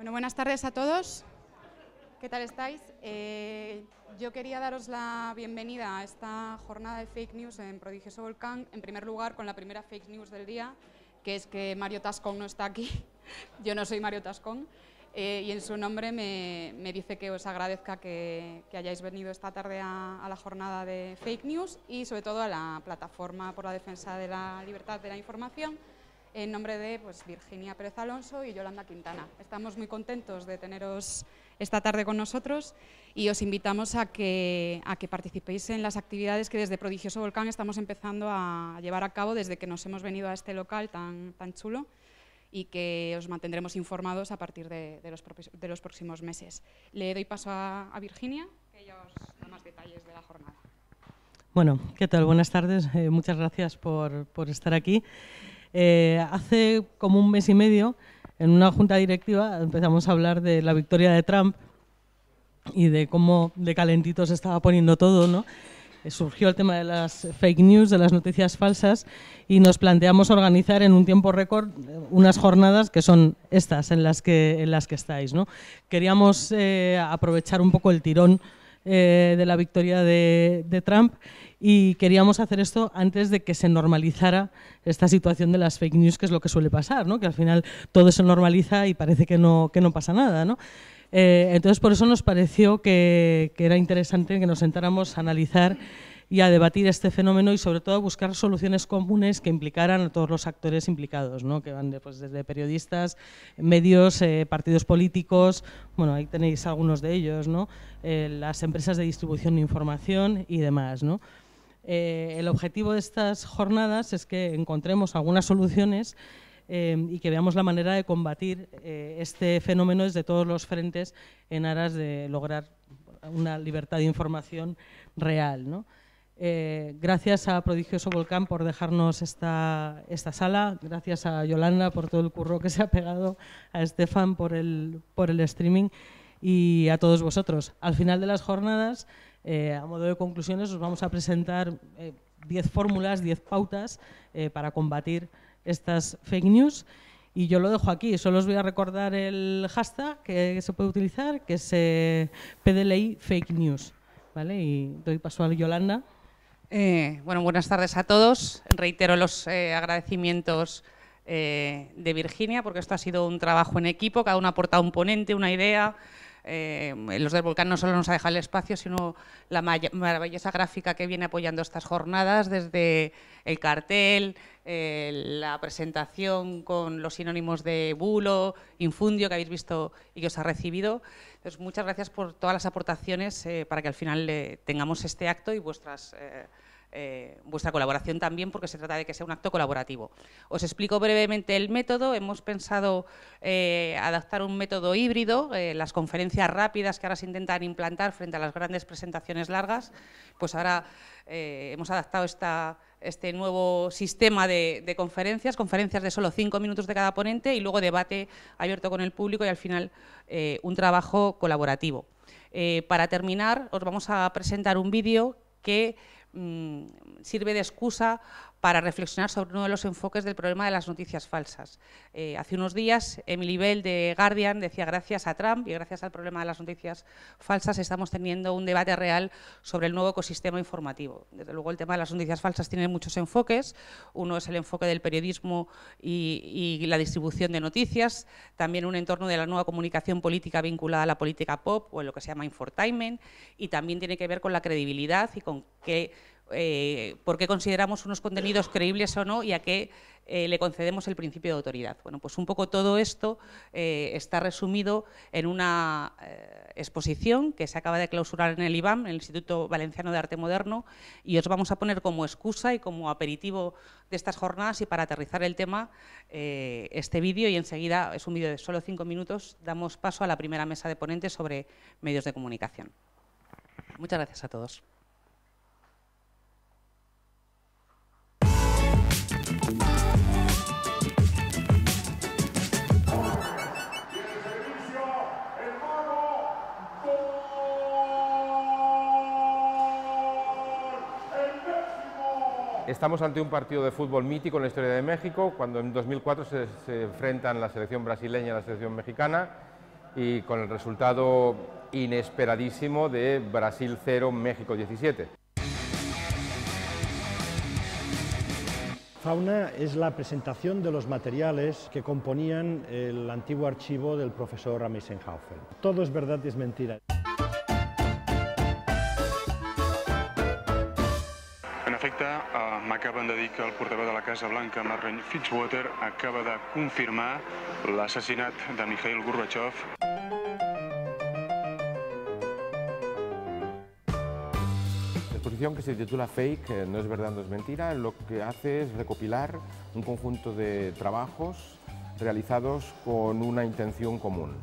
Bueno, buenas tardes a todos. ¿Qué tal estáis? Eh, yo quería daros la bienvenida a esta jornada de fake news en Prodigioso Volcán. En primer lugar, con la primera fake news del día, que es que Mario Tascón no está aquí. yo no soy Mario Tascón. Eh, y en su nombre me, dice que os agradezca que, hayáis venido esta tarde a, a, la jornada de fake news y sobre todo a la plataforma por la defensa de la libertad de la información en nombre de pues, Virginia Pérez Alonso y Yolanda Quintana. Estamos muy contentos de teneros esta tarde con nosotros y os invitamos a que, a que participéis en las actividades que desde Prodigioso Volcán estamos empezando a llevar a cabo desde que nos hemos venido a este local tan, tan chulo y que os mantendremos informados a partir de, de, los, de los, próximos meses. Le doy paso a, Virginia, que ella os da más detalles de la jornada. Bueno, ¿qué tal? Buenas tardes. Eh, muchas gracias por, por estar aquí. Eh, hace como un mes y medio, en una junta directiva, empezamos a hablar de la victoria de Trump y de cómo de calentito se estaba poniendo todo, ¿no? Eh, surgió el tema de las fake news, de las noticias falsas, y nos planteamos organizar en un tiempo récord eh, unas jornadas que son estas en las que, en las que estáis. ¿no? Queríamos aprovechar un poco el tirón de la victoria de, Trump y queríamos hacer esto antes de que se normalizara esta situación de las fake news, que es lo que suele pasar, ¿no? que al final todo se normaliza y parece que no, que no pasa nada. ¿no? Eh, entonces, por eso nos pareció que, que, era interesante que nos sentáramos a analizar y a debatir este fenómeno y sobre todo a buscar soluciones comunes que implicaran a todos los actores implicados, ¿no? que van pues, desde periodistas, medios, eh, partidos políticos, bueno, ahí tenéis algunos de ellos, ¿no? Eh, las empresas de distribución de información y demás. ¿no? Eh, el objetivo de estas jornadas es que encontremos algunas soluciones eh, y que veamos la manera de combatir eh, este fenómeno desde todos los frentes en aras de lograr una libertad de información real. gracias a Prodigioso Volcán por dejarnos esta, sala, gracias a Yolanda por todo el curro que se ha pegado, a Estefan por el, por el streaming y a todos vosotros. Al final de las jornadas... Eh, a modo de conclusiones, os vamos a presentar 10 eh, fórmulas, 10 pautas eh, para combatir estas fake news. Y yo lo dejo aquí, solo os voy a recordar el hashtag que se puede utilizar, que es PDLI Fake News. ¿vale? Y doy paso a Yolanda. bueno, buenas tardes a todos. Reitero los agradecimientos de Virginia, porque esto ha sido un trabajo en equipo, cada uno ha aportado un ponente, una idea, eh, los del volcán no solo nos ha dejado el espacio, sino la maravillosa gráfica que viene apoyando estas jornadas, desde el cartel, eh, la presentación con los sinónimos de bulo, infundio que habéis visto y que os ha recibido. Entonces, muchas gracias por todas las aportaciones eh, para que al final tengamos este acto y vuestras... Eh, vuestra colaboración también porque se trata de que sea un acto colaborativo. Os explico brevemente el método. Hemos pensado eh, adaptar un método híbrido, eh, las conferencias rápidas que ahora se intentan implantar frente a las grandes presentaciones largas, pues ahora hemos adaptado este nuevo sistema de, de, conferencias, conferencias de solo cinco minutos de cada ponente y luego debate abierto con el público y al final un trabajo colaborativo. para terminar, os vamos a presentar un vídeo que Mm, sirve de excusa para reflexionar sobre uno de los enfoques del problema de las noticias falsas. Eh, hace unos días, Emily Bell de Guardian decía, gracias a Trump y gracias al problema de las noticias falsas, estamos teniendo un debate real sobre el nuevo ecosistema informativo. Desde luego, el tema de las noticias falsas tiene muchos enfoques. Uno es el enfoque del periodismo y, la distribución de noticias, también un entorno de la nueva comunicación política vinculada a la política pop o en lo que se llama infotainment, y también tiene que ver con la credibilidad y con qué eh, por qué consideramos unos contenidos creíbles o no y a qué eh, le concedemos el principio de autoridad. Bueno, pues un poco todo esto eh, está resumido en una exposición que se acaba de clausurar en el IBAM, el Instituto Valenciano de Arte Moderno, y os vamos a poner como excusa y como aperitivo de estas jornadas y para aterrizar el tema este vídeo y enseguida, es un vídeo de solo cinco minutos, damos paso a la primera mesa de ponentes sobre medios de comunicación. Muchas gracias a todos. Estamos ante un partido de fútbol mítico en la historia de México, cuando en 2004 se, enfrentan la selección brasileña y la selección mexicana, y con el resultado inesperadísimo de Brasil 0, México 17. Fauna es la presentación de los materiales que componían el antiguo archivo del profesor Ramisenhausen. Todo es verdad y es mentira. acaban de al que el de la Casa Blanca, Marlon Fitzwater, acaba de confirmar asesinato de Mikhail Gorbachev. La exposición que se titula Fake, eh, no es verdad, no es mentira, lo que hace es recopilar un conjunto de trabajos realizados con una intención común,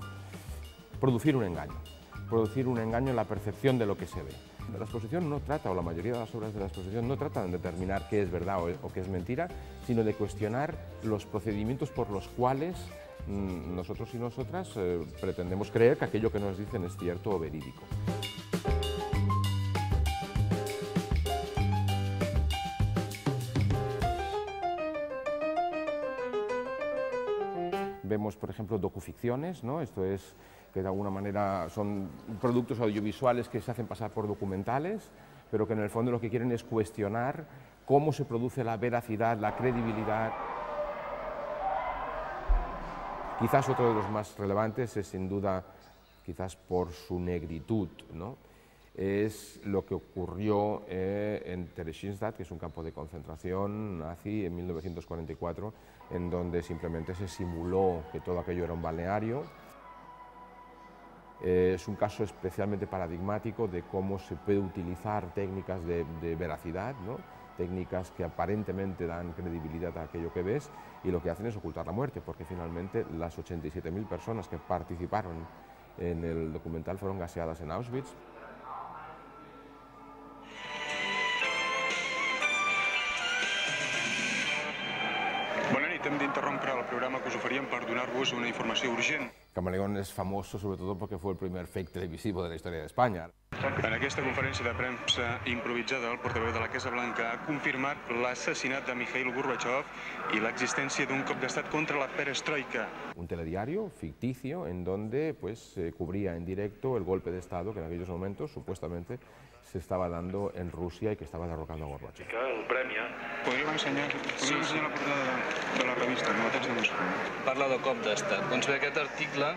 producir un engaño, producir un engaño en la percepción de lo que se ve. La exposición no trata, o la mayoría de las obras de la exposición no tratan de determinar qué es verdad o, qué es mentira, sino de cuestionar los procedimientos por los cuales mm, nosotros y nosotras eh, pretendemos creer que aquello que nos dicen es cierto o verídico. Vemos, por ejemplo, docuficciones, ¿no? Esto es que de alguna manera son productos audiovisuales que se hacen pasar por documentales, pero que en el fondo lo que quieren es cuestionar cómo se produce la veracidad, la credibilidad. Quizás otro de los más relevantes es sin duda, quizás por su negritud, ¿no? es lo que ocurrió eh, en Theresienstadt, que es un campo de concentración nazi en 1944, en donde simplemente se simuló que todo aquello era un balneario, eh, es un caso especialmente paradigmático de cómo se puede utilizar técnicas de, veracidad, técnicas que aparentemente dan credibilidad a aquello que ves y lo que hacen es ocultar la muerte, porque finalmente las 87.000 personas que participaron en el documental fueron gaseadas en Auschwitz que s'oferien per donar-vos una urgente urgent. Camaleón famoso sobre todo porque fue el primer fake televisivo de la historia de España. En esta conferencia de prensa improvisada, el portaveu de la Casa Blanca ha confirmat asesinato de Mikhail Gorbachev existencia de d'un cop estado contra la perestroika. Un telediario ficticio en donde pues, cubría en directo el golpe de Estado que en aquellos momentos supuestamente se estaba dando en Rusia y que estaba derrocando a Gorbachev. El premi... Eh? enseñar, sí, podríem ensenyar la portada de, de la revista, no la tens de Moscou. Parla de cop d'estat. Doncs bé, aquest article...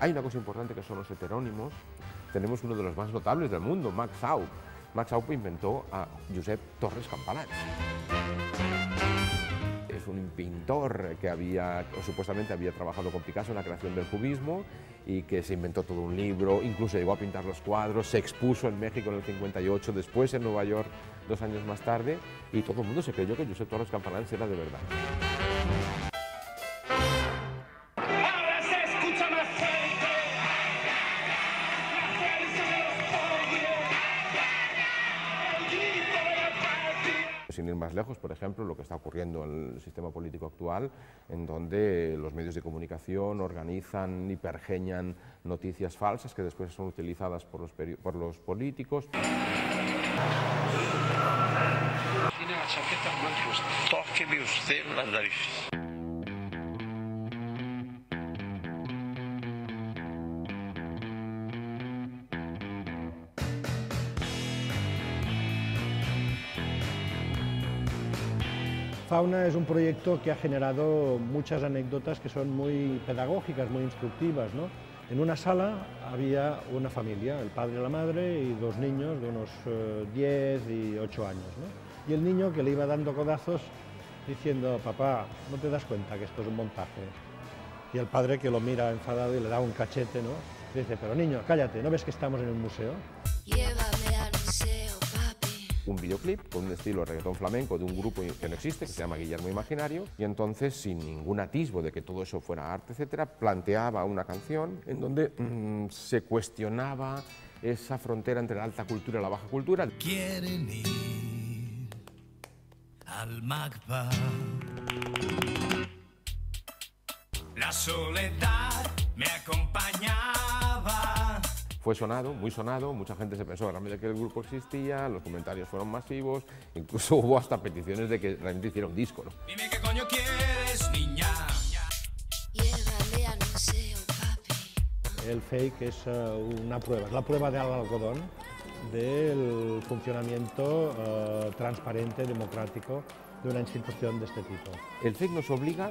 Hay una cosa importante que son los heterónimos. Tenemos uno de los más notables del mundo, Max Aup. Max Aup inventó a Josep Torres Campalat. un pintor que había, supuestamente había trabajado con Picasso en la creación del cubismo y que se inventó todo un libro, incluso llegó a pintar los cuadros, se expuso en México en el 58, después en Nueva York dos años más tarde, y todo el mundo se creyó que Josep Torres Campanales era de verdad. más lejos, por ejemplo, lo que está ocurriendo en el sistema político actual, en donde los medios de comunicación organizan y pergeñan noticias falsas que después son utilizadas por los, por políticos. Fauna es un proyecto que ha generado muchas anécdotas que son muy pedagógicas, muy instructivas. En una sala había una familia, el padre y la madre y dos niños de unos 10 eh, y 8 años. Y el niño que le iba dando codazos diciendo, papá, no te das cuenta que esto es un montaje. Y el padre que lo mira enfadado y le da un cachete, ¿no? dice, pero niño, cállate, ¿no ves que estamos en un museo? un videoclip con un estilo de reggaetón flamenco de un grupo que no existe, que se llama Guillermo Imaginario, y entonces, sin ningún atisbo de que todo eso fuera arte, etcétera, planteaba una canción en donde mm, se cuestionaba esa frontera entre la alta cultura y la baja cultura. Quieren ir al La soledad me acompañaba fue sonado, muy sonado, mucha gente se pensó realmente que el grupo existía, los comentarios fueron masivos, incluso hubo hasta peticiones de que realmente hiciera un disco. El fake es eh, una prueba, es la prueba de algodón del funcionamiento eh, transparente, democrático de una institución de este tipo. El fake nos obliga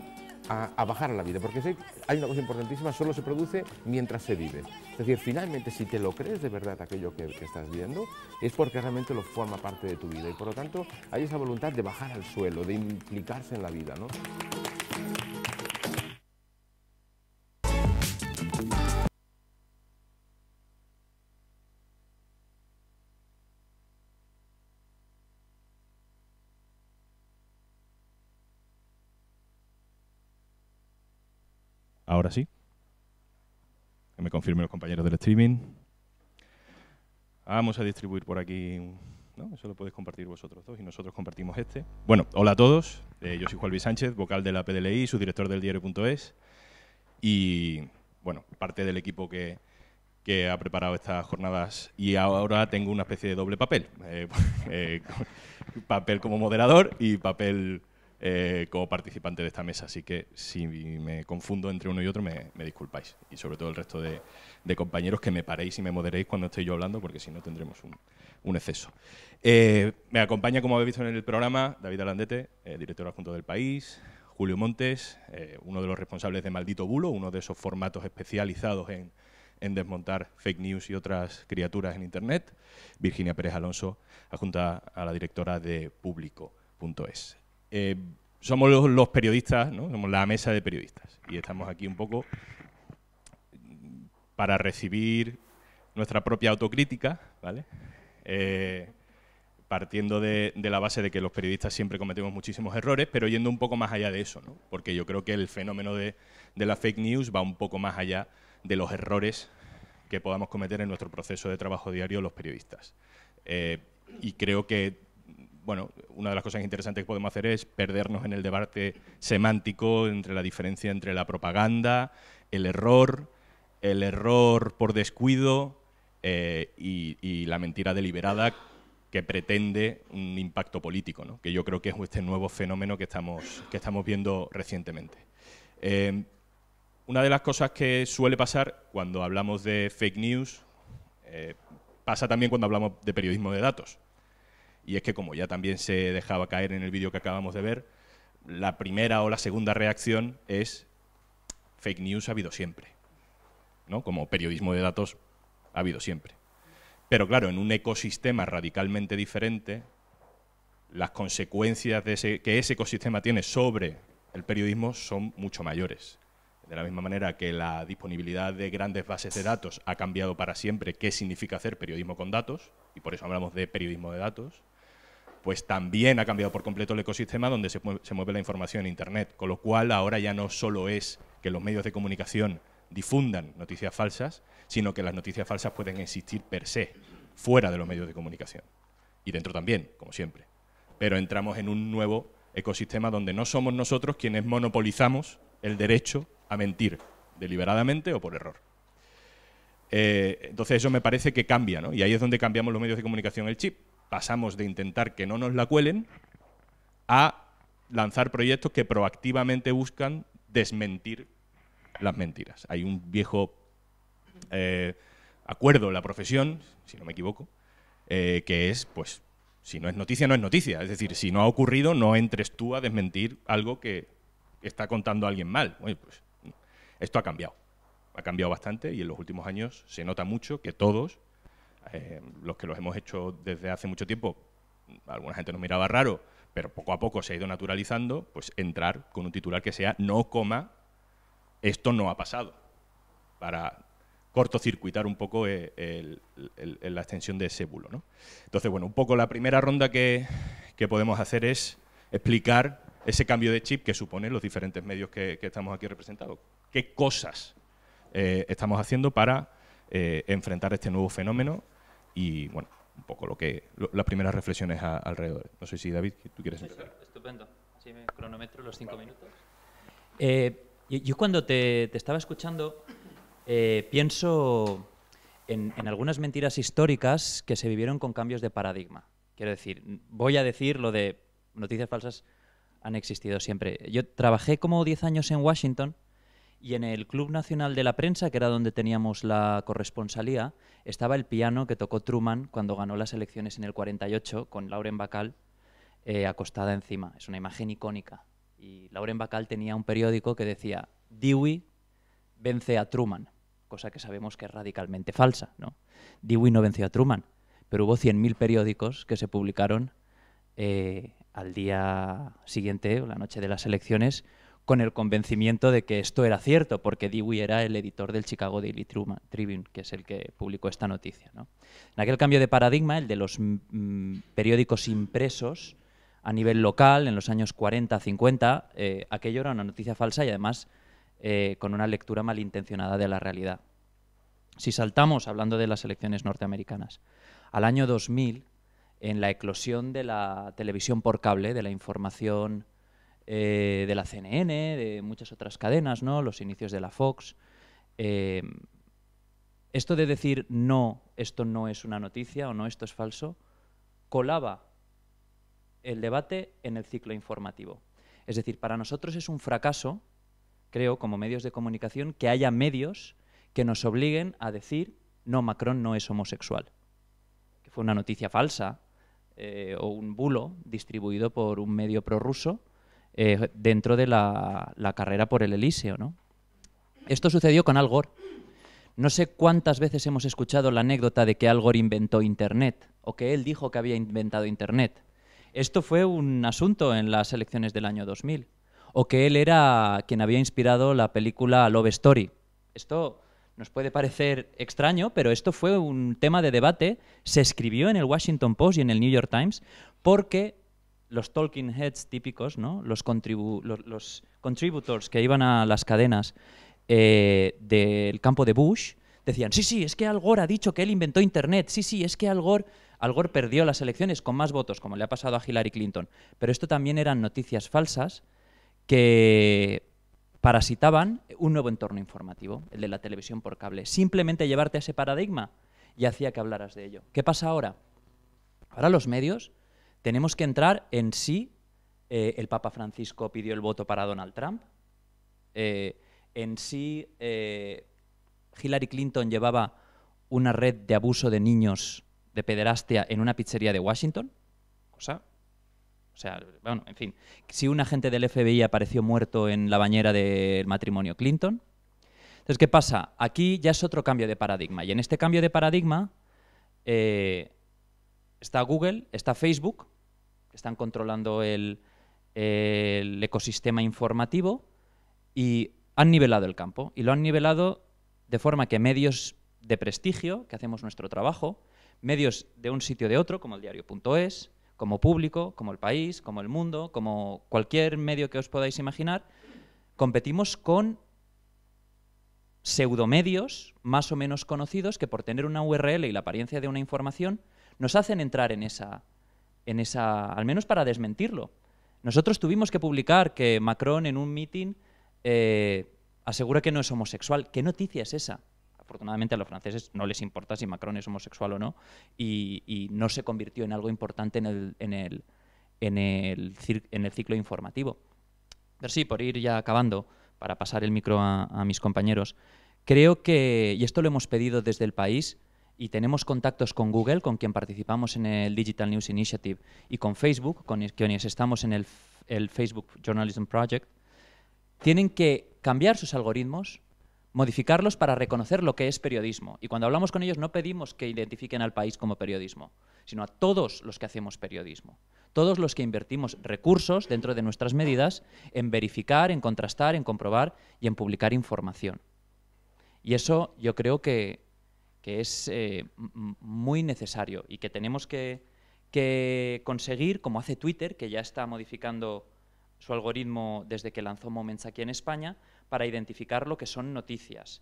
a, bajar a la vida, porque hay una cosa importantísima, solo se produce mientras se vive. Es decir, finalmente si te lo crees de verdad aquello que, que estás viendo, es porque realmente lo forma parte de tu vida y por lo tanto hay esa voluntad de bajar al suelo, de implicarse en la vida. ¿no? Ahora sí. Que me confirmen los compañeros del streaming. Vamos a distribuir por aquí. ¿no? Eso lo podéis compartir vosotros dos y nosotros compartimos este. Bueno, hola a todos. Eh, yo soy Juan Luis Sánchez, vocal de la PDLI, subdirector del diario.es y, bueno, parte del equipo que, ha preparado estas jornadas y ahora tengo una especie de doble papel. Eh, eh, papel como moderador y papel eh, como participante de esta mesa. Así que si me confundo entre uno y otro, me, disculpáis. Y sobre todo el resto de, compañeros que me paréis y me moderéis cuando estoy yo hablando, porque si no tendremos un, exceso. Eh, me acompaña, como habéis visto en el programa, David Alandete, eh, director adjunto del país. Julio Montes, uno de los responsables de Maldito Bulo, uno de esos formatos especializados en, en desmontar fake news y otras criaturas en Internet. Virginia Pérez Alonso, adjunta a la directora de público.es. Eh, somos los, periodistas, somos la mesa de periodistas y estamos aquí un poco para recibir nuestra propia autocrítica, ¿vale? Eh, partiendo de, la base de que los periodistas siempre cometemos muchísimos errores, pero yendo un poco más allá de eso, porque yo creo que el fenómeno de, la fake news va un poco más allá de los errores que podamos cometer en nuestro proceso de trabajo diario los periodistas. Eh, y creo que bueno, una de las cosas interesantes que podemos hacer es perdernos en el debate semántico entre la diferencia entre la propaganda, el error, el error por descuido eh, y, la mentira deliberada que pretende un impacto político, que yo creo que es este nuevo fenómeno que estamos, que estamos viendo recientemente. Eh, una de las cosas que suele pasar cuando hablamos de fake news eh, pasa también cuando hablamos de periodismo de datos. Y es que como ya también se dejaba caer en el vídeo que acabamos de ver, la primera o la segunda reacción es fake news ha habido siempre. ¿no? Como periodismo de datos ha habido siempre. Pero claro, en un ecosistema radicalmente diferente, las consecuencias que ese ecosistema tiene sobre el periodismo son mucho mayores. De la misma manera que la disponibilidad de grandes bases de datos ha cambiado para siempre qué significa hacer periodismo con datos, y por eso hablamos de periodismo de datos, pues también ha cambiado por completo el ecosistema donde se, mueve la información en Internet. Con lo cual, ahora ya no solo es que los medios de comunicación difundan noticias falsas, sino que las noticias falsas pueden existir per se, fuera de los medios de comunicación. Y dentro también, como siempre. Pero entramos en un nuevo ecosistema donde no somos nosotros quienes monopolizamos el derecho a mentir, deliberadamente o por error. Eh, entonces eso me parece que cambia, ¿no? Y ahí es donde cambiamos los medios de comunicación el chip pasamos de intentar que no nos la cuelen a lanzar proyectos que proactivamente buscan desmentir las mentiras. Hay un viejo eh, acuerdo en la profesión, si no me equivoco, eh, que es, pues, si no es noticia, no es noticia. Es decir, si no ha ocurrido, no entres tú a desmentir algo que está contando alguien mal. Pues, esto ha cambiado. Ha cambiado bastante y en los últimos años se nota mucho que todos eh, los que los hemos hecho desde hace mucho tiempo, alguna gente nos miraba raro, pero poco a poco se ha ido naturalizando, pues entrar con un titular que sea no coma, esto no ha pasado, para cortocircuitar un poco eh, la extensión de ese bulo. Entonces, bueno, un poco la primera ronda que, podemos hacer es explicar ese cambio de chip que suponen los diferentes medios que, estamos aquí representados. ¿Qué cosas eh, estamos haciendo para enfrentar este nuevo fenómeno y bueno, un poco lo que las primeras reflexiones alrededor. No sé si David, tú quieres empezar. Estupendo. sí me cronometro los cinco minutos. Eh, yo cuando te, te estaba escuchando eh, pienso en, en, algunas mentiras históricas que se vivieron con cambios de paradigma. Quiero decir, voy a decir lo de noticias falsas han existido siempre. Yo trabajé como diez años en Washington y en el Club Nacional de la Prensa, que era donde teníamos la corresponsalía, estaba el piano que tocó Truman cuando ganó las elecciones en el 48 con Lauren Bacall eh, acostada encima. Es una imagen icónica. Y Lauren Bacall tenía un periódico que decía Dewey vence a Truman, cosa que sabemos que es radicalmente falsa. ¿no? Dewey no venció a Truman, pero hubo 100.000 periódicos que se publicaron eh, al día siguiente, o la noche de las elecciones, con el convencimiento de que esto era cierto, porque Dewey era el editor del Chicago Daily Tribune, que es el que publicó esta noticia. En aquel cambio de paradigma, el de los mm, periódicos impresos a nivel local, en los años 40-50, eh, aquello era una noticia falsa y además eh, con una lectura malintencionada de la realidad. Si saltamos, hablando de las elecciones norteamericanas, al año 2000, en la eclosión de la televisión por cable, de la información eh, de la CNN, de muchas otras cadenas, ¿no? los inicios de la Fox. Eh, esto de decir no, esto no es una noticia o no, esto es falso, colaba el debate en el ciclo informativo. Es decir, para nosotros es un fracaso, creo, como medios de comunicación, que haya medios que nos obliguen a decir no, Macron no es homosexual. Que fue una noticia falsa eh, o un bulo distribuido por un medio prorruso eh, dentro de la, carrera por el Elíseo. ¿no? Esto sucedió con Al Gore. No sé cuántas veces hemos escuchado la anécdota de que Al Gore inventó Internet o que él dijo que había inventado Internet. Esto fue un asunto en las elecciones del año 2000. O que él era quien había inspirado la película Love Story. Esto nos puede parecer extraño, pero esto fue un tema de debate. Se escribió en el Washington Post y en el New York Times porque los talking heads típicos, ¿no? los, contribu los, contributors que iban a las cadenas eh, del campo de Bush, decían, sí, sí, es que Al Gore ha dicho que él inventó Internet, sí, sí, es que Al Gore, Al Gore perdió las elecciones con más votos, como le ha pasado a Hillary Clinton. Pero esto también eran noticias falsas que parasitaban un nuevo entorno informativo, el de la televisión por cable. Simplemente llevarte a ese paradigma y hacía que hablaras de ello. ¿Qué pasa ahora? Ahora los medios tenemos que entrar en si eh, el Papa Francisco pidió el voto para Donald Trump, eh, en si eh, Hillary Clinton llevaba una red de abuso de niños de pederastia en una pizzería de Washington, cosa o sea, bueno, en fin. Si un agente del FBI apareció muerto en la bañera del matrimonio Clinton. Entonces, ¿qué pasa? Aquí ya es otro cambio de paradigma. Y en este cambio de paradigma está Google, está Facebook, están controlando el, ecosistema informativo y han nivelado el campo. Y lo han nivelado de forma que medios de prestigio, que hacemos nuestro trabajo, medios de un sitio de otro, como el diario.es, como público, como el país, como el mundo, como cualquier medio que os podáis imaginar, competimos con pseudomedios más o menos conocidos que por tener una URL y la apariencia de una información nos hacen entrar en esa en esa, al menos para desmentirlo. Nosotros tuvimos que publicar que Macron en un meeting eh, asegura que no es homosexual. ¿Qué noticia es esa? Afortunadamente a los franceses no les importa si Macron es homosexual o no y, no se convirtió en algo importante en el, ciclo informativo. Pero sí, por ir ya acabando, para pasar el micro a mis compañeros, creo que, y esto lo hemos pedido desde el país, y tenemos contactos con Google, con quien participamos en el Digital News Initiative, y con Facebook, con quienes estamos en el, el Facebook Journalism Project, tienen que cambiar sus algoritmos, modificarlos para reconocer lo que es periodismo. Y cuando hablamos con ellos no pedimos que identifiquen al país como periodismo, sino a todos los que hacemos periodismo, todos los que invertimos recursos dentro de nuestras medidas en verificar, en contrastar, en comprobar y en publicar información. Y eso yo creo que que es eh, muy necesario y que tenemos que, conseguir, como hace Twitter, que ya está modificando su algoritmo desde que lanzó Moments aquí en España, para identificar lo que son noticias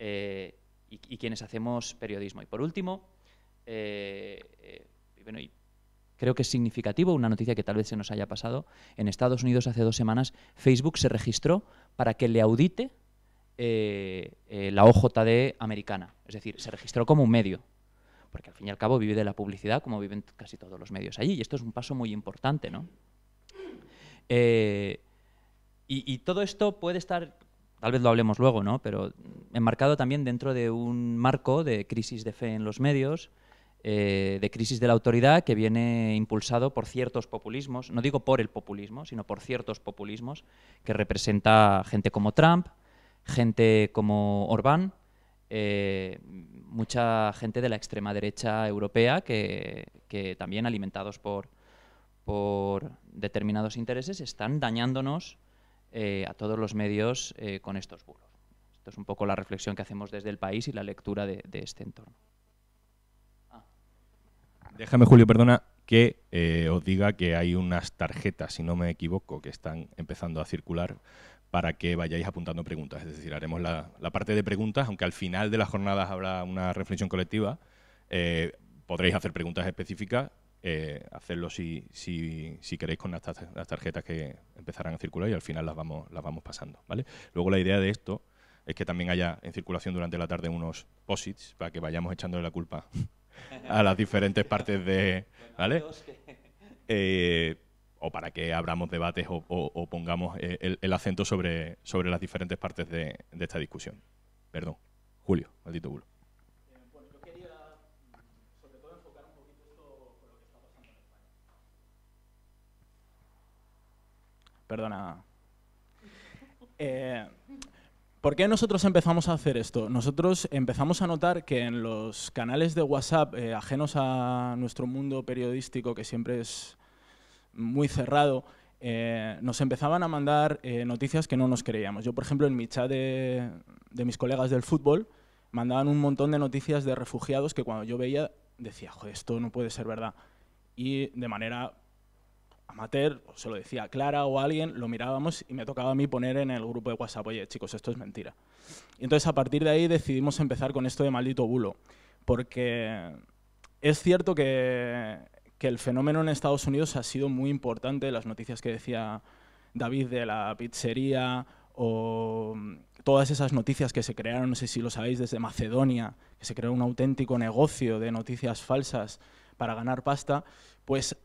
eh, y, quienes hacemos periodismo. Y por último, eh, bueno, creo que es significativo, una noticia que tal vez se nos haya pasado, en Estados Unidos hace dos semanas Facebook se registró para que le audite eh, eh, la OJD americana. Es decir, se registró como un medio, porque al fin y al cabo vive de la publicidad como viven casi todos los medios allí. Y esto es un paso muy importante, ¿no? Eh, y, todo esto puede estar, tal vez lo hablemos luego, ¿no? Pero enmarcado también dentro de un marco de crisis de fe en los medios, de crisis de la autoridad que viene impulsado por ciertos populismos, no digo por el populismo, sino por ciertos populismos que representa gente como Trump, gente como Orbán, eh, mucha gente de la extrema derecha europea que, también alimentados por, por, determinados intereses están dañándonos eh, a todos los medios eh, con estos bulos. Esto es un poco la reflexión que hacemos desde el país y la lectura de, este entorno. Ah. Déjame, Julio, perdona, que os diga que hay unas tarjetas, si no me equivoco, que están empezando a circular para que vayáis apuntando preguntas. Es decir, haremos la, parte de preguntas, aunque al final de las jornadas habrá una reflexión colectiva, eh, podréis hacer preguntas específicas, eh, hacerlo si, queréis con las, tarjetas que empezarán a circular y al final las vamos, pasando. ¿vale? Luego la idea de esto es que también haya en circulación durante la tarde unos posits para que vayamos echándole la culpa a las diferentes partes de... ¿vale? Eh, o para que abramos debates o, pongamos eh, el, acento sobre, sobre las diferentes partes de, esta discusión. Perdón. Julio, maldito bulo. perdona. Eh, ¿Por qué nosotros empezamos a hacer esto? Nosotros empezamos a notar que en los canales de WhatsApp eh, ajenos a nuestro mundo periodístico, que siempre es muy cerrado, eh, nos empezaban a mandar eh, noticias que no nos creíamos. Yo, por ejemplo, en mi chat de, mis colegas del fútbol, mandaban un montón de noticias de refugiados que cuando yo veía decía, joder, esto no puede ser verdad. Y de manera amateur, se lo decía Clara o alguien, lo mirábamos y me tocaba a mí poner en el grupo de WhatsApp, oye, chicos, esto es mentira. Y entonces, a partir de ahí, decidimos empezar con esto de maldito bulo, porque es cierto que que el fenómeno en Estados Unidos ha sido muy importante, las noticias que decía David de la pizzería o mm, todas esas noticias que se crearon, no sé si lo sabéis, desde Macedonia, que se creó un auténtico negocio de noticias falsas para ganar pasta, pues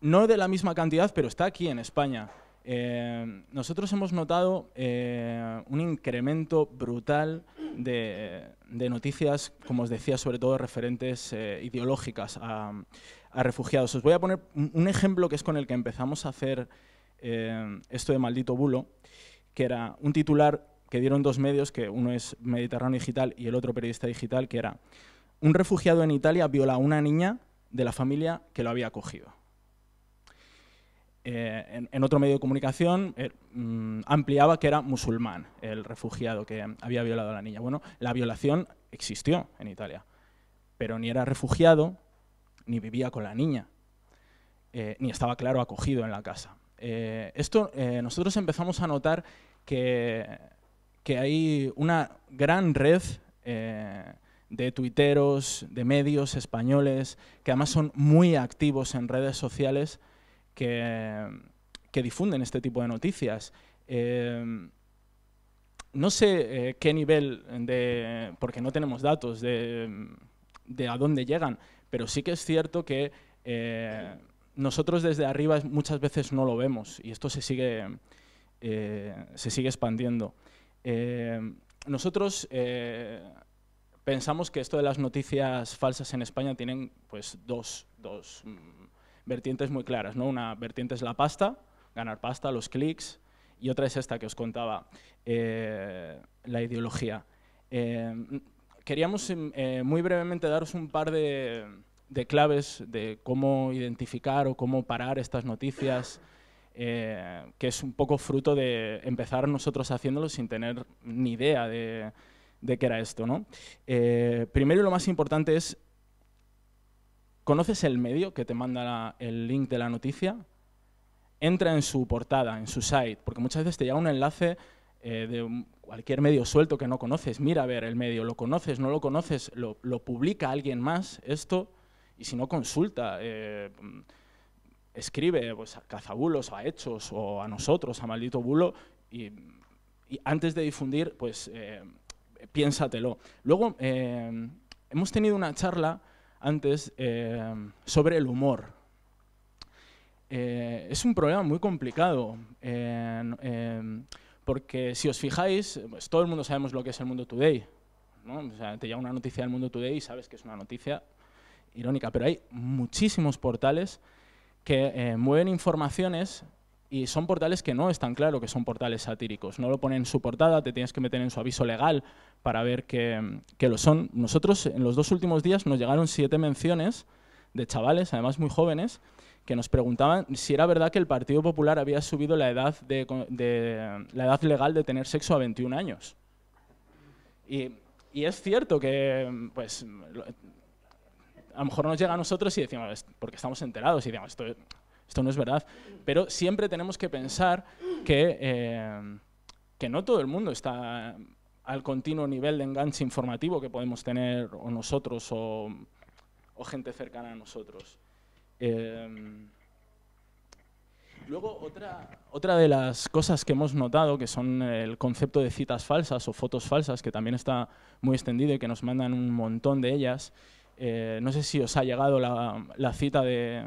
no de la misma cantidad, pero está aquí en España. Eh, nosotros hemos notado eh, un incremento brutal de, noticias, como os decía, sobre todo referentes eh, ideológicas a, a refugiados. Os voy a poner un ejemplo que es con el que empezamos a hacer eh, esto de maldito bulo, que era un titular que dieron dos medios, que uno es Mediterráneo Digital y el otro Periodista Digital, que era un refugiado en Italia viola a una niña de la familia que lo había acogido. Eh, en, otro medio de comunicación eh, mm, ampliaba que era musulmán el refugiado que había violado a la niña. Bueno, la violación existió en Italia, pero ni era refugiado ni vivía con la niña, eh, ni estaba claro acogido en la casa. Eh, esto eh, nosotros empezamos a notar que, hay una gran red de tuiteros, de medios españoles, que además son muy activos en redes sociales, que, difunden este tipo de noticias. no sé qué nivel de, porque no tenemos datos de, de a dónde llegan, pero sí que es cierto que eh, nosotros desde arriba muchas veces no lo vemos y esto se sigue, eh, se sigue expandiendo. Eh, nosotros pensamos que esto de las noticias falsas en España tienen pues, dos, mm, vertientes muy claras. ¿no? Una vertiente es la pasta, ganar pasta, los clics, y otra es esta que os contaba, la ideología queríamos em, eh, muy brevemente daros un par de, claves de cómo identificar o cómo parar estas noticias, eh, que es un poco fruto de empezar nosotros haciéndolo sin tener ni idea de, qué era esto. Eh, primero y lo más importante es, ¿conoces el medio que te manda el link de la noticia? Entra en su portada, en su site, porque muchas veces te llega un enlace eh, de cualquier medio suelto que no conoces, mira a ver el medio, lo conoces, no lo conoces, lo, publica alguien más, esto, y si no consulta, eh, escribe pues, a cazabulos, a hechos o a nosotros, a maldito bulo, y, antes de difundir, pues eh, piénsatelo. Luego, hemos tenido una charla antes sobre el humor. es un problema muy complicado. Porque si os fijáis, pues todo el mundo sabemos lo que es el mundo today. ¿no? te llega una noticia del mundo today y sabes que es una noticia irónica, pero hay muchísimos portales que eh, mueven informaciones y son portales que no están claro que son portales satíricos. No lo ponen en su portada, te tienes que meter en su aviso legal para ver que, que lo son. Nosotros en los dos últimos días nos llegaron siete menciones de chavales, además muy jóvenes, que nos preguntaban si era verdad que el Partido Popular había subido la edad, de, la edad legal de tener sexo a 21 años. Y, es cierto que, pues, a lo mejor nos llega a nosotros y decimos, porque estamos enterados y decimos, esto, esto no es verdad. Pero siempre tenemos que pensar que, eh, que no todo el mundo está al continuo nivel de enganche informativo que podemos tener o nosotros o gente cercana a nosotros. Em, luego, otra, otra de las cosas que hemos notado, que son el concepto de citas falsas o fotos falsas, que también está muy extendido y que nos mandan un montón de ellas. Eh, no sé si os ha llegado la, la cita de,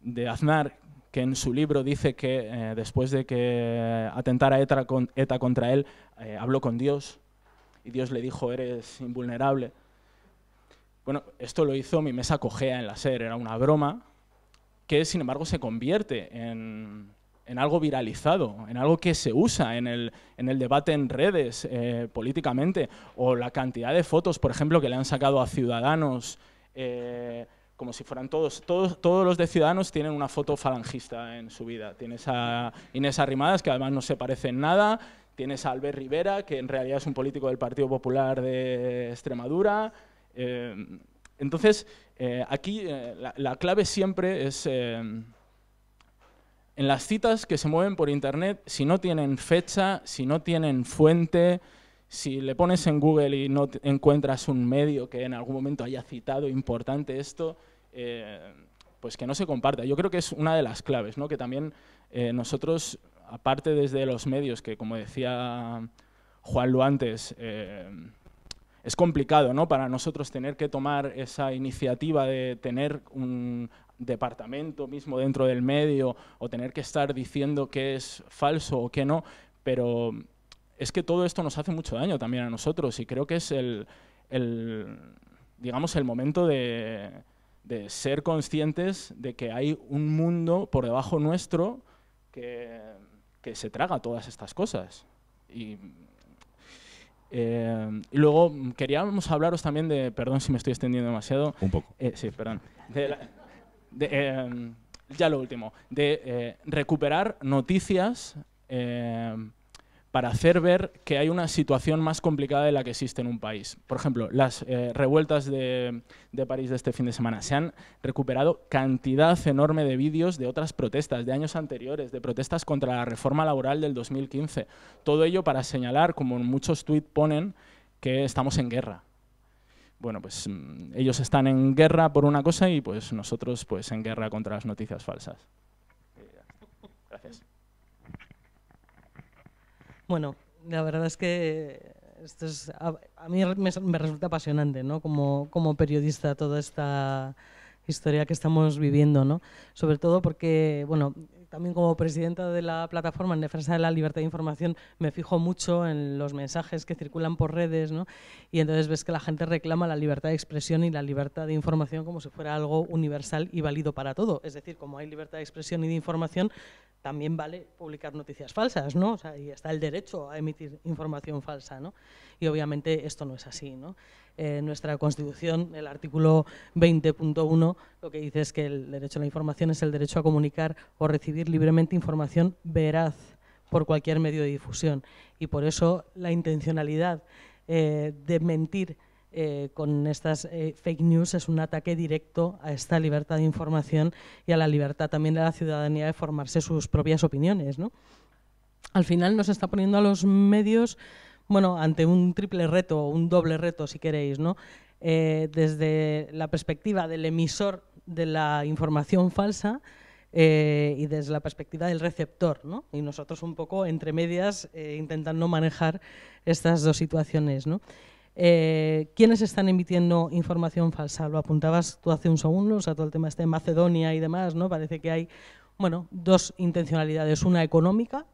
de, Aznar, que en su libro dice que eh, después de que atentara ETA contra él, eh, habló con Dios y Dios le dijo, eres invulnerable. Bueno, esto lo hizo mi mesa cojea en la SER, era una broma que sin embargo se convierte en, en algo viralizado, en algo que se usa en el, en el debate en redes eh, políticamente, o la cantidad de fotos, por ejemplo, que le han sacado a ciudadanos, eh, como si fueran todos, todos, todos los de Ciudadanos tienen una foto falangista en su vida. Tienes a Inés Arrimadas, que además no se parece en nada, tienes a Albert Rivera, que en realidad es un político del Partido Popular de Extremadura, Em, entonces, eh, aquí eh, la, clave siempre es... Em, en las citas que se mueven por Internet, si no tienen fecha, si no tienen fuente, si le pones en Google y no encuentras un medio que en algún momento haya citado importante esto, em, pues que no se comparta. Yo creo que es una de las claves, ¿no? que también eh, nosotros, aparte desde los medios, que como decía Juan Lu antes, es complicado ¿no? para nosotros tener que tomar esa iniciativa de tener un departamento mismo dentro del medio o tener que estar diciendo que es falso o que no, pero es que todo esto nos hace mucho daño también a nosotros y creo que es el, digamos, el momento de, ser conscientes de que hay un mundo por debajo nuestro que, que se traga todas estas cosas. Y Em, y luego mm, queríamos hablaros también de, perdón si me estoy extendiendo demasiado. Un poco. Eh, sí, perdón. Em, ya lo último, de eh, recuperar noticias em, para hacer ver que hay una situación más complicada de la que existe en un país. Por ejemplo, las eh, revueltas de, de, París de este fin de semana se han recuperado cantidad enorme de vídeos de otras protestas, de años anteriores, de protestas contra la reforma laboral del 2015. Todo ello para señalar, como muchos tweets ponen, que estamos en guerra. Bueno, pues mm, ellos están en guerra por una cosa y pues nosotros pues en guerra contra las noticias falsas. Gracias. Bueno, la verdad es que a, mí me, resulta apasionante, ¿no? Como, como periodista, toda esta historia que estamos viviendo, ¿no? Sobre todo porque, bueno, también como presidenta de la plataforma en defensa de la libertad de información me fijo mucho en los mensajes que circulan por redes, ¿no? Y entonces ves que la gente reclama la libertad de expresión y la libertad de información como si fuera algo universal y válido para todo. Es decir, como hay libertad de expresión y de información, también vale publicar noticias falsas, ¿no? O sea, y está el derecho a emitir información falsa, ¿no? Y obviamente esto no es así, ¿no? Eh, nuestra Constitución, el artículo 20.1, lo que dice es que el derecho a la información es el derecho a comunicar o recibir libremente información veraz por cualquier medio de difusión. Y por eso la intencionalidad eh, de mentir eh, con estas eh, fake news es un ataque directo a esta libertad de información y a la libertad también de la ciudadanía de formarse sus propias opiniones. Al final nos está poniendo a los medios bueno, ante un triple reto o un doble reto, si queréis, eh, desde la perspectiva del emisor de la información falsa y desde la perspectiva del receptor, Y nosotros un poco entre medias intentando manejar estas dos situaciones, eh, ¿Quiénes están emitiendo información falsa? Lo apuntabas tú hace un segundo, o sea, todo el tema este de Macedonia y demás, ¿no? Parece que hay, bueno, dos intencionalidades. Una económica,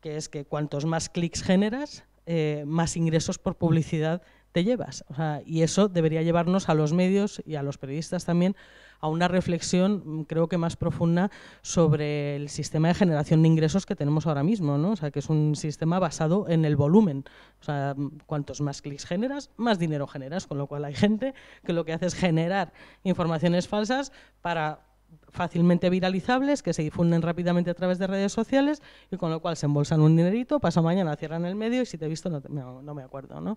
que es que cuantos más clics generas, eh, más ingresos por publicidad te llevas. y eso debería llevarnos a los medios y a los periodistas también a una reflexión, mm, creo que más profunda, sobre el sistema de generación de ingresos que tenemos ahora mismo, ¿no? O sea, que es un sistema basado en el volumen. O sea, mm, cuantos más clics generas, más dinero generas, con lo cual hay gente que lo que hace es generar informaciones falsas para fácilmente viralizables, que se difunden rápidamente a través de redes sociales y con lo cual se embolsan un dinerito, pasa mañana, cierran el medio y si te he visto no, no me acuerdo. ¿no?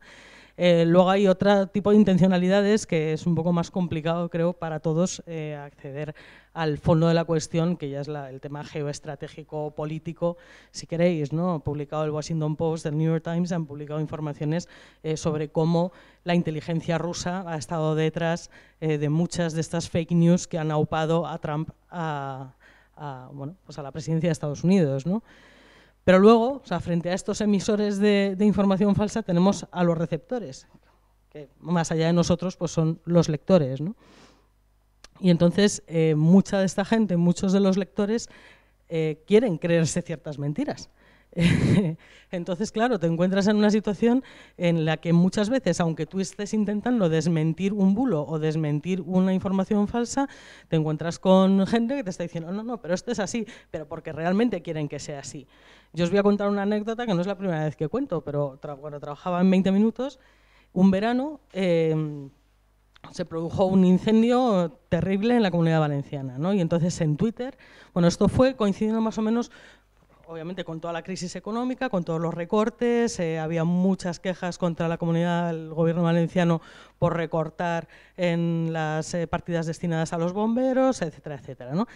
Eh, luego hay otro tipo de intencionalidades que es un poco más complicado, creo, para todos eh, acceder al fondo de la cuestión, que ya es el tema geoestratégico político, si queréis, ¿no? Publicado el Washington Post, el New York Times, han publicado informaciones eh, sobre cómo la inteligencia rusa ha estado detrás de muchas de estas fake news que han aupado a Trump a, a, bueno, pues a la presidencia de Estados Unidos, ¿no? Pero luego, o sea, frente a estos emisores de, información falsa, tenemos a los receptores, que más allá de nosotros pues son los lectores. ¿no? Y entonces, eh, mucha de esta gente, muchos de los lectores, eh, quieren creerse ciertas mentiras. Entonces, claro, te encuentras en una situación en la que muchas veces, aunque tú estés intentando desmentir un bulo o desmentir una información falsa, te encuentras con gente que te está diciendo, no, no, pero esto es así, pero porque realmente quieren que sea así. Yo os voy a contar una anécdota que no es la primera vez que cuento, pero cuando trabajaba en 20 minutos, un verano em, se produjo un incendio terrible en la comunidad valenciana, ¿no? Y entonces en Twitter, bueno, esto fue coincidiendo más o menos obviamente con toda la crisis económica, con todos los recortes, eh, había muchas quejas contra la comunidad, el gobierno valenciano por recortar en las eh, partidas destinadas a los bomberos, etcétera, etcétera, ¿no?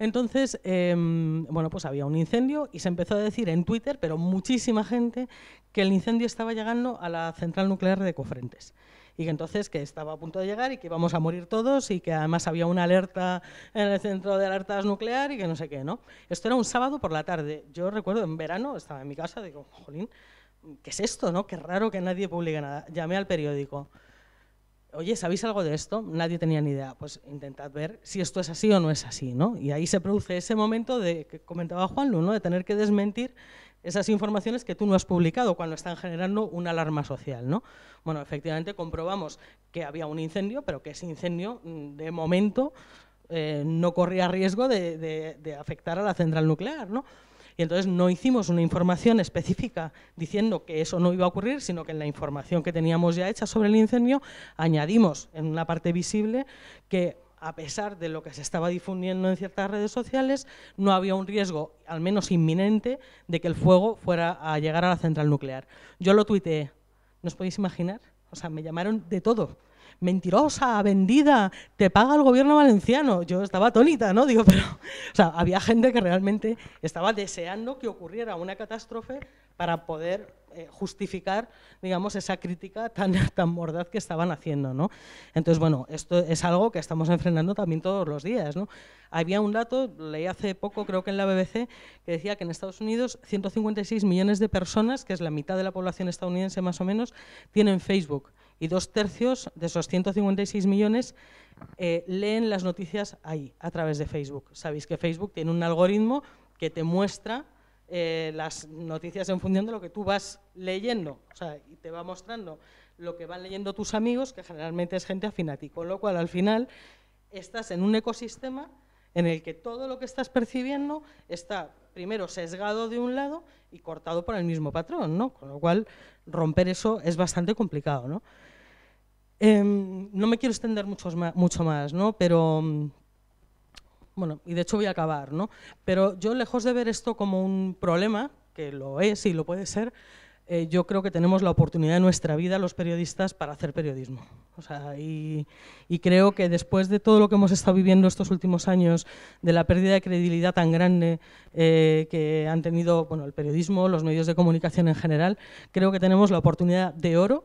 Entonces, em, bueno, pues había un incendio y se empezó a decir en Twitter, pero muchísima gente, que el incendio estaba llegando a la central nuclear de Cofrentes y que entonces que estaba a punto de llegar y que íbamos a morir todos y que además había una alerta en el centro de alertas nuclear y que no sé qué, ¿no? Esto era un sábado por la tarde. Yo recuerdo en verano, estaba en mi casa, digo, jolín, ¿qué es esto, no? Qué raro que nadie publique nada. Llamé al periódico. Oye, ¿sabéis algo de esto? Nadie tenía ni idea. Pues intentad ver si esto es así o no es así, ¿no? Y ahí se produce ese momento de que comentaba Juan Lu, De tener que desmentir esas informaciones que tú no has publicado cuando están generando una alarma social. ¿no? Bueno, efectivamente comprobamos que había un incendio, pero que ese incendio mm, de momento eh, no corría riesgo de, de, afectar a la central nuclear. ¿no? Y entonces no hicimos una información específica diciendo que eso no iba a ocurrir, sino que en la información que teníamos ya hecha sobre el incendio añadimos en una parte visible que a pesar de lo que se estaba difundiendo en ciertas redes sociales, no había un riesgo, al menos inminente, de que el fuego fuera a llegar a la central nuclear. Yo lo tuiteé, ¿no os podéis imaginar? O sea, me llamaron de todo. Mentirosa, vendida, te paga el gobierno valenciano. Yo estaba atónita, ¿no? Digo, pero. O sea, había gente que realmente estaba deseando que ocurriera una catástrofe para poder eh, justificar, digamos, esa crítica tan, tan mordaz que estaban haciendo, ¿no? Entonces, bueno, esto es algo que estamos enfrentando también todos los días, ¿no? Había un dato, leí hace poco, creo que en la BBC, que decía que en Estados Unidos 156 millones de personas, que es la mitad de la población estadounidense más o menos, tienen Facebook y dos tercios de esos 156 millones eh, leen las noticias ahí, a través de Facebook. Sabéis que Facebook tiene un algoritmo que te muestra eh, las noticias en función de lo que tú vas leyendo, o sea, y te va mostrando lo que van leyendo tus amigos, que generalmente es gente afín a ti, con lo cual al final estás en un ecosistema en el que todo lo que estás percibiendo está primero sesgado de un lado y cortado por el mismo patrón, ¿no? Con lo cual romper eso es bastante complicado, ¿no? Em, no me quiero extender mucho más, mucho más ¿no? Pero mm, bueno, y de hecho voy a acabar, ¿no? Pero yo lejos de ver esto como un problema, que lo es y lo puede ser, eh, yo creo que tenemos la oportunidad en nuestra vida los periodistas para hacer periodismo. O sea, y, creo que después de todo lo que hemos estado viviendo estos últimos años, de la pérdida de credibilidad tan grande eh, que han tenido bueno, el periodismo, los medios de comunicación en general, creo que tenemos la oportunidad de oro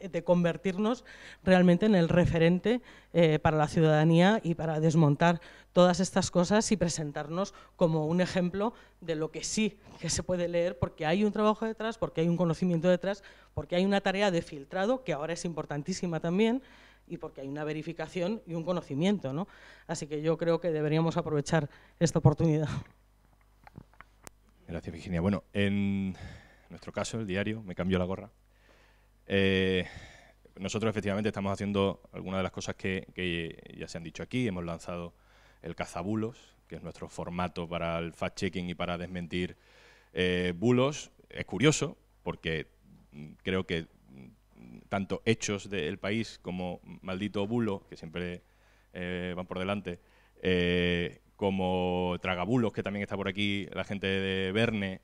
de convertirnos realmente en el referente eh, para la ciudadanía y para desmontar todas estas cosas y presentarnos como un ejemplo de lo que sí que se puede leer, porque hay un trabajo detrás, porque hay un conocimiento detrás, porque hay una tarea de filtrado, que ahora es importantísima también, y porque hay una verificación y un conocimiento. ¿no? Así que yo creo que deberíamos aprovechar esta oportunidad. Gracias, Virginia. Bueno, en nuestro caso, el diario, me cambió la gorra. Eh, nosotros efectivamente estamos haciendo algunas de las cosas que, ya se han dicho aquí. Hemos lanzado el cazabulos, que es nuestro formato para el fact-checking y para desmentir eh, bulos. Es curioso porque mm, creo que mm, tanto hechos del país como maldito bulo, que siempre eh, van por delante, como tragabulos, que también está por aquí la gente de Verne,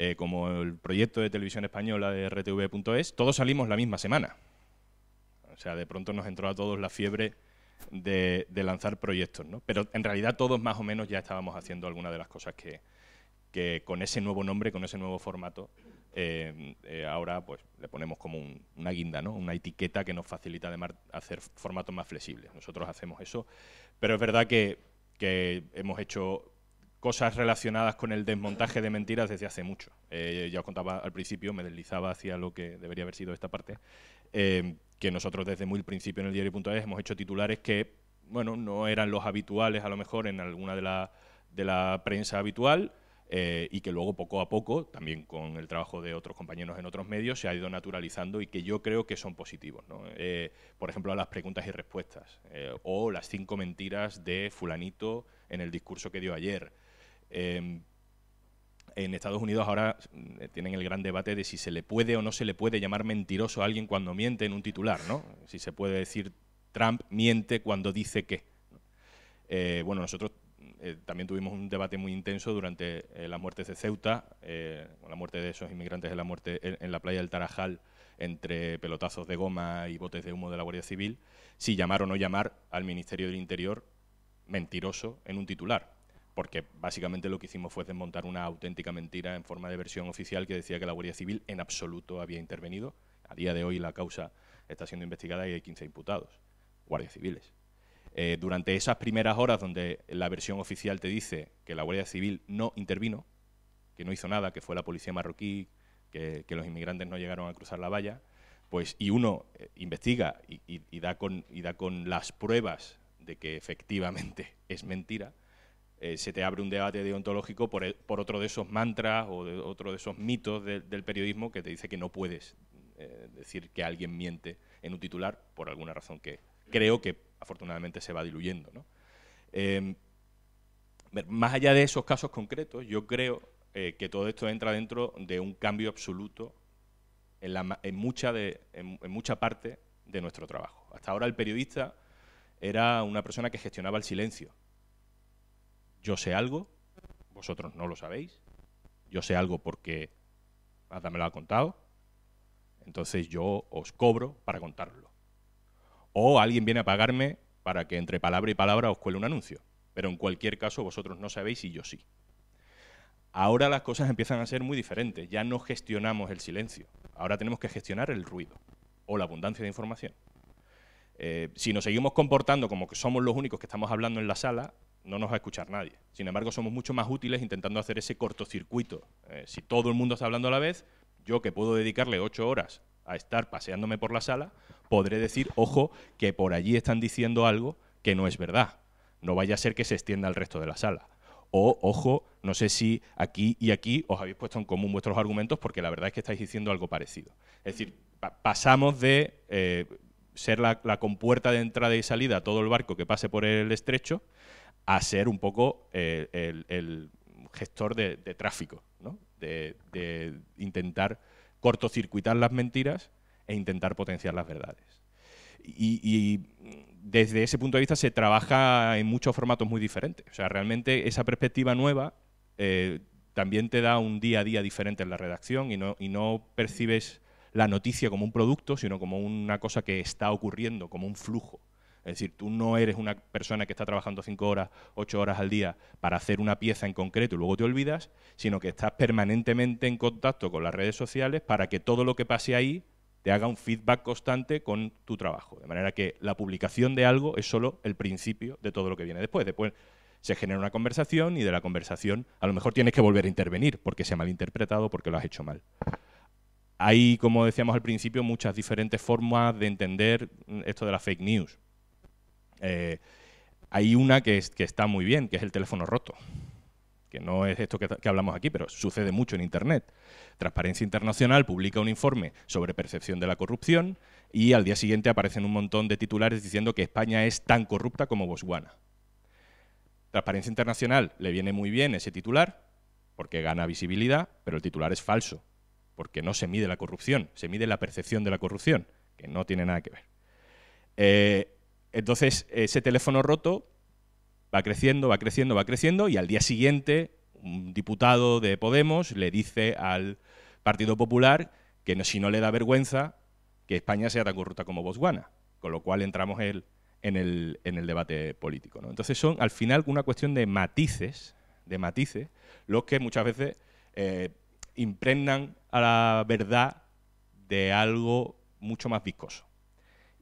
eh, como el proyecto de televisión española de rtv.es, todos salimos la misma semana. O sea, de pronto nos entró a todos la fiebre de, lanzar proyectos, ¿no? Pero en realidad todos más o menos ya estábamos haciendo alguna de las cosas que, con ese nuevo nombre, con ese nuevo formato, eh, eh, ahora pues le ponemos como una guinda, ¿no? Una etiqueta que nos facilita además hacer formatos más flexibles. Nosotros hacemos eso, pero es verdad que hemos hecho cosas relacionadas con el desmontaje de mentiras desde hace mucho. Eh, ya os contaba al principio, me deslizaba hacia lo que debería haber sido esta parte, eh, que nosotros desde muy principio en el diario.es hemos hecho titulares que, bueno, no eran los habituales a lo mejor en alguna de la, de la prensa habitual, eh, y que luego poco a poco, también con el trabajo de otros compañeros en otros medios, se ha ido naturalizando y que yo creo que son positivos. por ejemplo, las preguntas y respuestas o las cinco mentiras de fulanito en el discurso que dio ayer. Em, en Estados Unidos ahora eh, tienen el gran debate de si se le puede o no se le puede llamar mentiroso a alguien cuando miente en un titular, ¿no? Si se puede decir Trump miente cuando dice que. Eh, bueno, nosotros eh, también tuvimos un debate muy intenso durante las muertes de Ceuta, la muerte de esos inmigrantes de la muerte en, la playa del Tarajal, entre pelotazos de goma y botes de humo de la Guardia Civil, si llamar o no llamar al Ministerio del Interior mentiroso en un titular porque básicamente lo que hicimos fue desmontar una auténtica mentira en forma de versión oficial que decía que la Guardia Civil en absoluto había intervenido. A día de hoy la causa está siendo investigada y hay 15 imputados, guardias civiles. Eh, durante esas primeras horas donde la versión oficial te dice que la Guardia Civil no intervino, que no hizo nada, que fue la policía marroquí, que, los inmigrantes no llegaron a cruzar la valla, pues y uno eh, investiga da y da con las pruebas de que efectivamente es mentira, eh, se te abre un debate deontológico por, otro de esos mantras o de otro de esos mitos del periodismo que te dice que no puedes eh, decir que alguien miente en un titular por alguna razón que creo que afortunadamente se va diluyendo. Em, más allá de esos casos concretos, yo creo eh, que todo esto entra dentro de un cambio absoluto en, mucha, en mucha parte de nuestro trabajo. Hasta ahora el periodista era una persona que gestionaba el silencio yo sé algo, vosotros no lo sabéis, yo sé algo porque nada me lo ha contado, entonces yo os cobro para contarlo. O alguien viene a pagarme para que entre palabra y palabra os cuele un anuncio, pero en cualquier caso vosotros no sabéis y yo sí. Ahora las cosas empiezan a ser muy diferentes, ya no gestionamos el silencio, ahora tenemos que gestionar el ruido o la abundancia de información. Eh, si nos seguimos comportando como que somos los únicos que estamos hablando en la sala, no nos va a escuchar nadie. Sin embargo, somos mucho más útiles intentando hacer ese cortocircuito. Eh, si todo el mundo está hablando a la vez, yo que puedo dedicarle ocho horas a estar paseándome por la sala, podré decir, ojo, que por allí están diciendo algo que no es verdad. No vaya a ser que se extienda al resto de la sala. O, ojo, no sé si aquí y aquí os habéis puesto en común vuestros argumentos porque la verdad es que estáis diciendo algo parecido. Es decir, pasamos de eh, ser la, la compuerta de entrada y salida a todo el barco que pase por el estrecho a ser un poco eh, el, gestor de, tráfico, de, intentar cortocircuitar las mentiras e intentar potenciar las verdades. Y, desde ese punto de vista se trabaja en muchos formatos muy diferentes. O sea, realmente esa perspectiva nueva eh, también te da un día a día diferente en la redacción y no percibes la noticia como un producto, sino como una cosa que está ocurriendo, como un flujo. Es decir, tú no eres una persona que está trabajando cinco horas, ocho horas al día para hacer una pieza en concreto y luego te olvidas, sino que estás permanentemente en contacto con las redes sociales para que todo lo que pase ahí te haga un feedback constante con tu trabajo. De manera que la publicación de algo es solo el principio de todo lo que viene después. Después se genera una conversación y de la conversación a lo mejor tienes que volver a intervenir porque se ha malinterpretado, porque lo has hecho mal. Hay, como decíamos al principio, muchas diferentes formas de entender mm, esto de la fake news. Eh, hay una que, está muy bien, que es el teléfono roto que no es esto que, hablamos aquí, pero sucede mucho en Internet. Transparencia Internacional publica un informe sobre percepción de la corrupción y al día siguiente aparecen un montón de titulares diciendo que España es tan corrupta como Botswana. Transparencia Internacional le viene muy bien ese titular porque gana visibilidad, pero el titular es falso, porque no se mide la corrupción, se mide la percepción de la corrupción, que no tiene nada que ver. Eh, entonces, ese teléfono roto va creciendo, va creciendo, va creciendo y al día siguiente un diputado de Podemos le dice al Partido Popular que si no le da vergüenza que España sea tan corrupta como Botswana, con lo cual entramos él en, el, debate político. Entonces son al final una cuestión de matices, de matices, los que muchas veces eh, impregnan a la verdad de algo mucho más viscoso.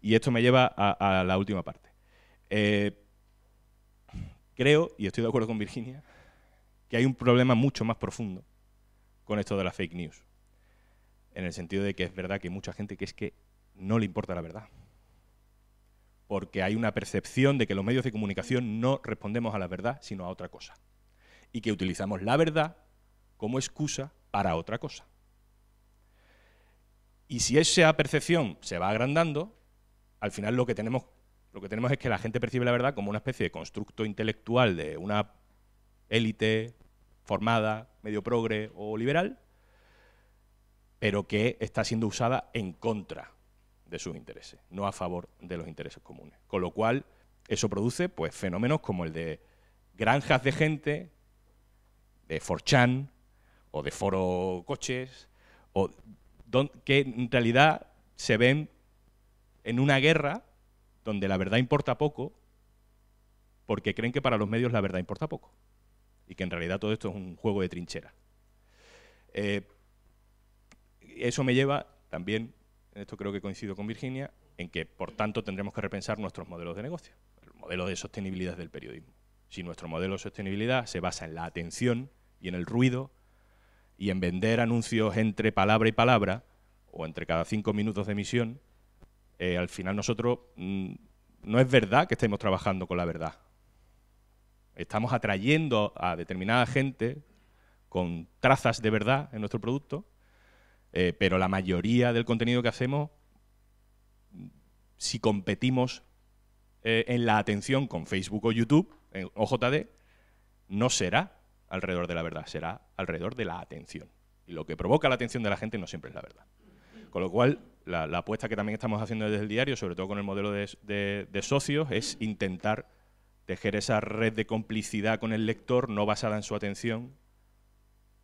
Y esto me lleva a, la última parte. Eh, creo, y estoy de acuerdo con Virginia, que hay un problema mucho más profundo con esto de las fake news. En el sentido de que es verdad que hay mucha gente que es que no le importa la verdad. Porque hay una percepción de que los medios de comunicación no respondemos a la verdad, sino a otra cosa. Y que utilizamos la verdad como excusa para otra cosa. Y si esa percepción se va agrandando, al final lo que tenemos lo que tenemos es que la gente percibe la verdad como una especie de constructo intelectual de una élite formada, medio progre o liberal, pero que está siendo usada en contra de sus intereses, no a favor de los intereses comunes. Con lo cual, eso produce pues, fenómenos como el de granjas de gente, de forchan o de foro coches, o que en realidad se ven en una guerra donde la verdad importa poco, porque creen que para los medios la verdad importa poco y que en realidad todo esto es un juego de trinchera. Eh, eso me lleva también, en esto creo que coincido con Virginia, en que por tanto tendremos que repensar nuestros modelos de negocio, el modelo de sostenibilidad del periodismo. Si nuestro modelo de sostenibilidad se basa en la atención y en el ruido y en vender anuncios entre palabra y palabra o entre cada cinco minutos de emisión, eh, al final nosotros mm, no es verdad que estemos trabajando con la verdad. Estamos atrayendo a determinada gente con trazas de verdad en nuestro producto, eh, pero la mayoría del contenido que hacemos, si competimos eh, en la atención con Facebook o YouTube, en OJD, no será alrededor de la verdad, será alrededor de la atención. Y lo que provoca la atención de la gente no siempre es la verdad. Con lo cual, la, apuesta que también estamos haciendo desde el diario, sobre todo con el modelo de, socios, es intentar tejer esa red de complicidad con el lector, no basada en su atención,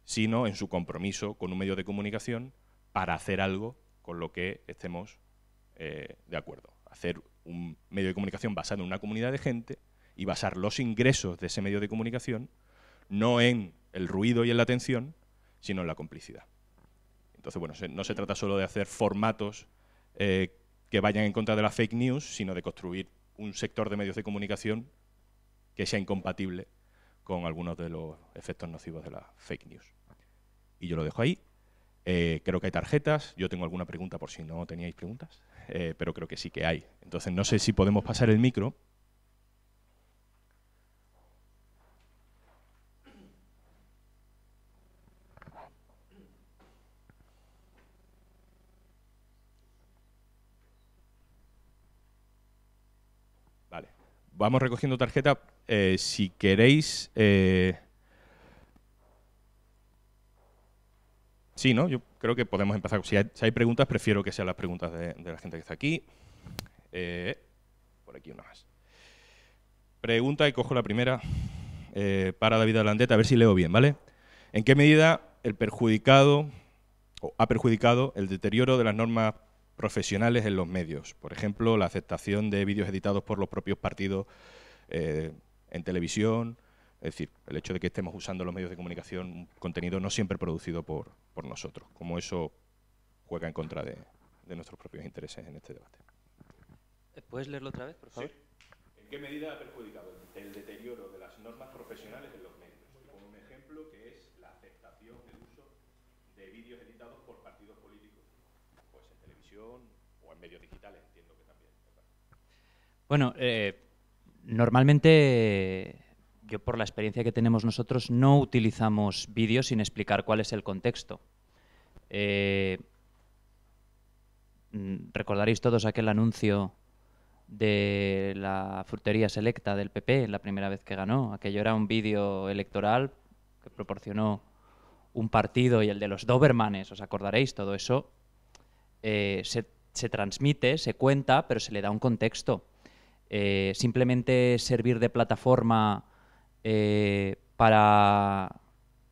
sino en su compromiso con un medio de comunicación para hacer algo con lo que estemos eh, de acuerdo. Hacer un medio de comunicación basado en una comunidad de gente y basar los ingresos de ese medio de comunicación no en el ruido y en la atención, sino en la complicidad. Entonces, bueno, no se trata solo de hacer formatos eh, que vayan en contra de la fake news, sino de construir un sector de medios de comunicación que sea incompatible con algunos de los efectos nocivos de la fake news. Y yo lo dejo ahí. Eh, creo que hay tarjetas. Yo tengo alguna pregunta por si no teníais preguntas, eh, pero creo que sí que hay. Entonces, no sé si podemos pasar el micro. vamos recogiendo tarjetas. Eh, si queréis. Eh, sí, ¿no? Yo creo que podemos empezar. Si hay, preguntas, prefiero que sean las preguntas de, la gente que está aquí. Eh, por aquí una más. Pregunta y cojo la primera para David Alandeta, a ver si leo bien, ¿vale? ¿En qué medida el perjudicado o ha perjudicado el deterioro de las normas profesionales en los medios. Por ejemplo, la aceptación de vídeos editados por los propios partidos eh, en televisión. Es decir, el hecho de que estemos usando los medios de comunicación contenido no siempre producido por, por nosotros. Como eso juega en contra de, nuestros propios intereses en este debate. Eh, ¿Puedes leerlo otra vez, por favor? ¿En qué medida ha perjudicado el deterioro de las normas profesionales o en medios digitales, entiendo que también. Bueno, eh, normalmente yo por la experiencia que tenemos nosotros no utilizamos vídeos sin explicar cuál es el contexto. Eh, mm, recordaréis todos aquel anuncio de la frutería selecta del PP la primera vez que ganó. Aquello era un vídeo electoral que proporcionó un partido y el de los Dobermanes, os acordaréis, todo eso eh, se, transmite, se cuenta, pero se le da un contexto. Eh, simplemente servir de plataforma eh, para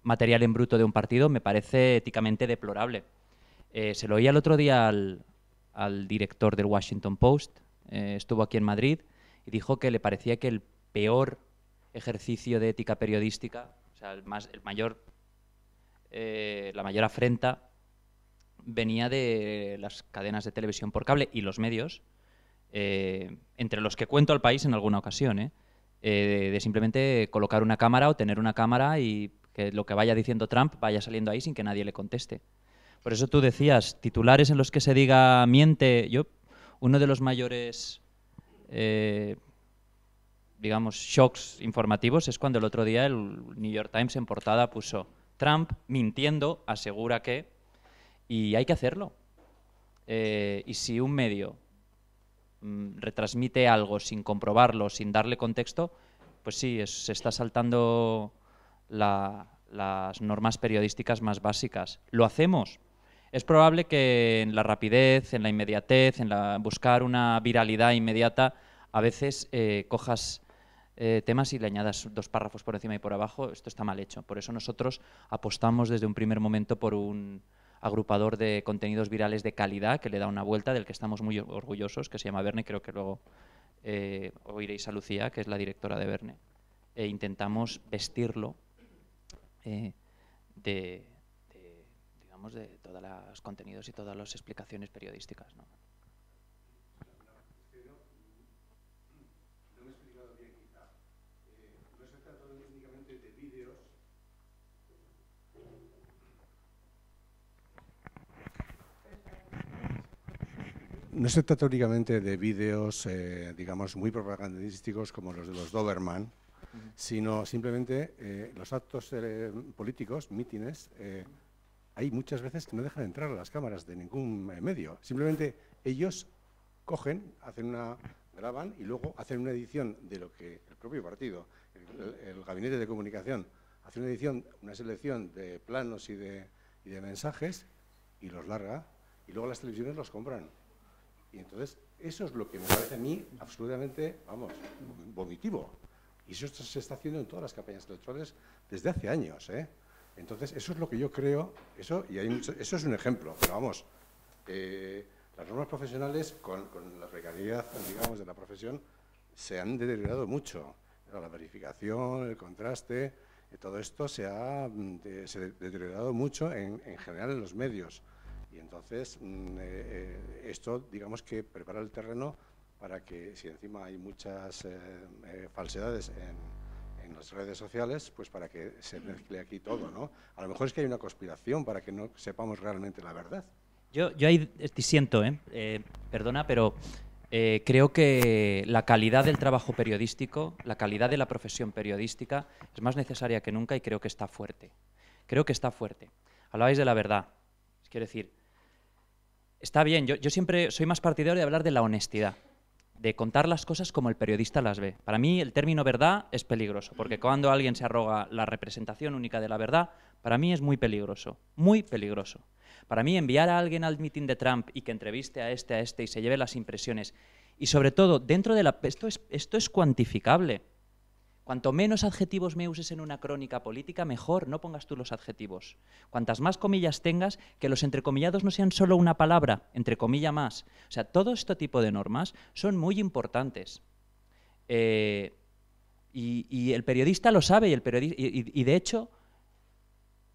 material en bruto de un partido me parece éticamente deplorable. se lo oí el otro día al, director del Washington Post, estuvo aquí en Madrid, y dijo que le parecía que el peor ejercicio de ética periodística, o sea, el la mayor afrenta venía de las cadenas de televisión por cable y los medios, eh, entre los que cuento al país en alguna ocasión, ¿eh? Eh, de, simplemente colocar una cámara o tener una cámara y que lo que vaya diciendo Trump vaya saliendo ahí sin que nadie le conteste. Por eso tú decías, titulares en los que se diga miente, yo, uno de los mayores, digamos, shocks informativos es cuando el otro día el New York Times en portada puso Trump mintiendo asegura que y hay que hacerlo. Eh, y si un medio mm, retransmite algo sin comprobarlo, sin darle contexto, pues sí, se está saltando las normas periodísticas más básicas. Lo hacemos. Es probable que en la rapidez, en la inmediatez, en la, buscar una viralidad inmediata, a veces eh, cojas eh, temas y le añadas dos párrafos por encima y por abajo. Esto está mal hecho. Por eso nosotros apostamos desde un primer momento por un, agrupador de contenidos virales de calidad que le da una vuelta, del que estamos muy orgullosos, que se llama Verne. Creo que luego eh, oiréis a Lucía, que es la directora de Verne. E intentamos vestirlo eh, de, digamos, de todos los contenidos y todas las explicaciones periodísticas. No se trata únicamente de vídeos, eh, digamos, muy propagandísticos como los de los Doberman, sino simplemente eh, los actos eh, políticos, mítines, hay muchas veces que no dejan entrar a las cámaras de ningún medio. Simplemente ellos cogen, hacen una, graban y luego hacen una edición de lo que el propio partido, el, gabinete de comunicación, hace una edición, una selección de planos y de mensajes y los larga y luego las televisiones los compran. Y entonces, eso es lo que me parece a mí absolutamente, vamos, vomitivo. Y eso se está haciendo en todas las campañas electorales desde hace años. ¿eh? Entonces, eso es lo que yo creo, eso, y hay eso es un ejemplo, pero vamos, eh, las normas profesionales con, la precariedad, digamos, de la profesión, se han deteriorado mucho. La verificación, el contraste, eh, todo esto mm, se ha deteriorado mucho en, en general en los medios. Y entonces, mm, eh, eh, esto, digamos que prepara el terreno para que, si encima hay muchas eh, falsedades en, las redes sociales, pues para que se mm. mezcle aquí todo, ¿no? A lo mejor es que hay una conspiración para que no sepamos realmente la verdad. Yo, yo ahí siento ¿eh? perdona, pero creo que la calidad del trabajo periodístico, la calidad de la profesión periodística es más necesaria que nunca y creo que está fuerte. Creo que está fuerte. Hablabais de la verdad. Quiero decir, Está bien, yo, siempre soy más partidario de hablar de la honestidad de contar las cosas como el periodista las ve. Para mí el término verdad es peligroso, porque cuando alguien se arroga la representación única de la verdad, para mí es muy peligroso, muy peligroso. Para mí enviar a alguien al mitin de Trump y que entreviste a este, a este y se lleve las impresiones, y sobre todo, dentro de la... Esto esto es cuantificable. Cuanto menos adjetivos me uses en una crónica política, mejor, no pongas tú los adjetivos. Cuantas más comillas tengas, que los entrecomillados no sean solo una palabra, entre comillas más. O sea, todo este tipo de normas son muy importantes. Eh, y, el periodista lo sabe, y, el y, de hecho,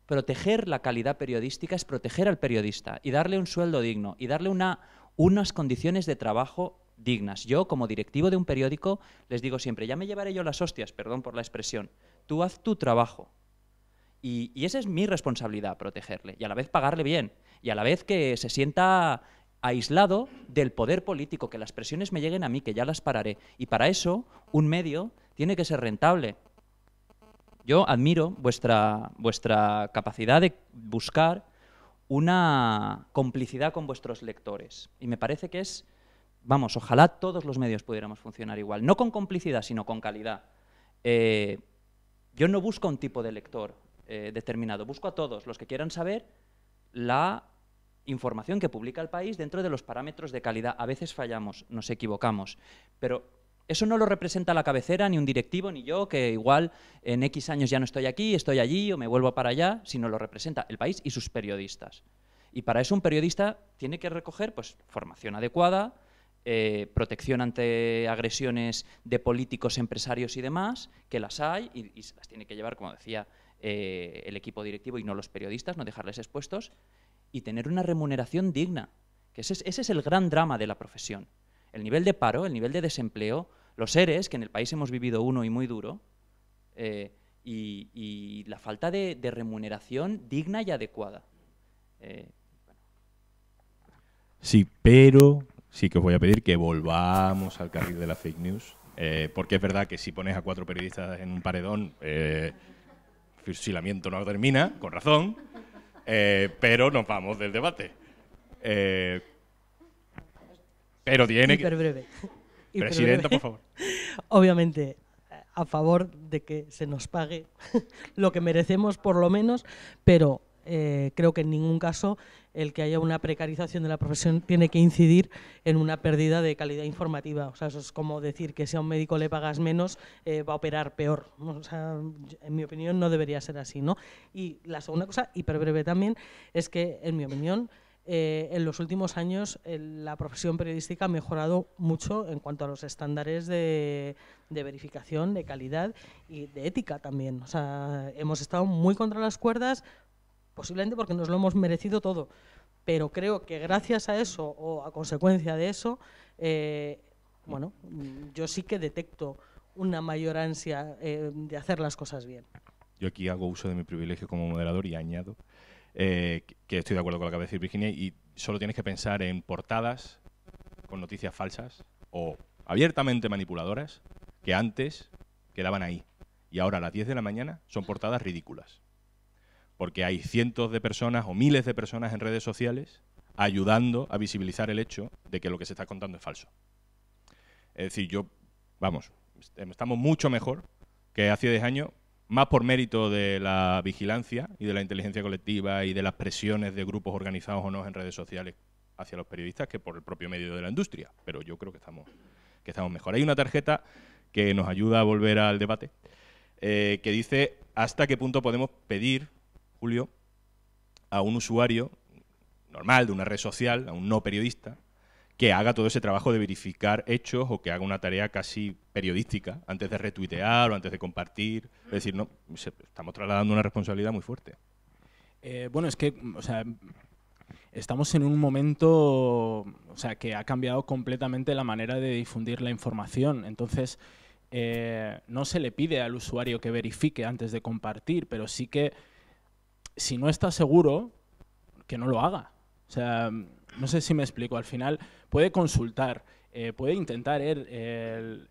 proteger la calidad periodística es proteger al periodista y darle un sueldo digno y darle unas condiciones de trabajo dignas. Yo, como directivo de un periódico, les digo siempre, ya me llevaré yo las hostias, perdón por la expresión, tú haz tu trabajo. Y, esa es mi responsabilidad, protegerle, y a la vez pagarle bien, y a la vez que se sienta aislado del poder político, que las presiones me lleguen a mí, que ya las pararé. Y para eso, un medio tiene que ser rentable. Yo admiro vuestra, vuestra capacidad de buscar una complicidad con vuestros lectores. Y me parece que es vamos, ojalá todos los medios pudiéramos funcionar igual, no con complicidad, sino con calidad. Eh, yo no busco un tipo de lector eh, determinado, busco a todos los que quieran saber la información que publica el país dentro de los parámetros de calidad. A veces fallamos, nos equivocamos, pero eso no lo representa la cabecera, ni un directivo, ni yo, que igual en X años ya no estoy aquí, estoy allí o me vuelvo para allá, sino lo representa el país y sus periodistas. Y para eso un periodista tiene que recoger pues, formación adecuada, eh, protección ante agresiones de políticos, empresarios y demás, que las hay y, las tiene que llevar, como decía, eh, el equipo directivo y no los periodistas, no dejarles expuestos, y tener una remuneración digna, que ese es, el gran drama de la profesión. El nivel de paro, el nivel de desempleo, los seres, que en el país hemos vivido uno y muy duro, eh, y, la falta de, remuneración digna y adecuada. Sí, pero sí que os voy a pedir que volvamos al carril de la fake news, eh, porque es verdad que si pones a cuatro periodistas en un paredón, eh, fusilamiento no termina, con razón, eh, pero nos vamos del debate. Eh, pero tiene breve. que... Presidenta, por favor. Obviamente, a favor de que se nos pague lo que merecemos, por lo menos, pero creo que en ningún caso el que haya una precarización de la profesión tiene que incidir en una pérdida de calidad informativa. O sea, eso es como decir que si a un médico le pagas menos, eh, va a operar peor. en mi opinión no debería ser así. ¿no? Y la segunda cosa, y breve también, es que en mi opinión... Eh, en los últimos años eh, la profesión periodística ha mejorado mucho en cuanto a los estándares de, verificación, de calidad y de ética también. O sea, hemos estado muy contra las cuerdas, posiblemente porque nos lo hemos merecido todo, pero creo que gracias a eso o a consecuencia de eso, eh, bueno, yo sí que detecto una mayor ansia eh, de hacer las cosas bien. Yo aquí hago uso de mi privilegio como moderador y añado eh, que estoy de acuerdo con lo que acaba de decir Virginia y solo tienes que pensar en portadas con noticias falsas o abiertamente manipuladoras que antes quedaban ahí y ahora a las 10 de la mañana son portadas ridículas porque hay cientos de personas o miles de personas en redes sociales ayudando a visibilizar el hecho de que lo que se está contando es falso. Es decir, yo, vamos, estamos mucho mejor que hace 10 años, más por mérito de la vigilancia y de la inteligencia colectiva y de las presiones de grupos organizados o no en redes sociales hacia los periodistas que por el propio medio de la industria. Pero yo creo que estamos, que estamos mejor. Hay una tarjeta que nos ayuda a volver al debate, eh, que dice hasta qué punto podemos pedir Julio, a un usuario normal de una red social, a un no periodista, que haga todo ese trabajo de verificar hechos o que haga una tarea casi periodística antes de retuitear o antes de compartir. Es decir, no, estamos trasladando una responsabilidad muy fuerte. Eh, bueno, es que, estamos en un momento, o sea, que ha cambiado completamente la manera de difundir la información. Entonces, eh, no se le pide al usuario que verifique antes de compartir, pero sí que si no está seguro, que no lo haga. O sea, no sé si me explico. Al final puede consultar, eh, puede intentar él,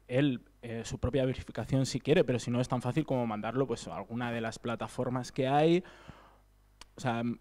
eh, su propia verificación si quiere, pero si no es tan fácil como mandarlo pues, a alguna de las plataformas que hay.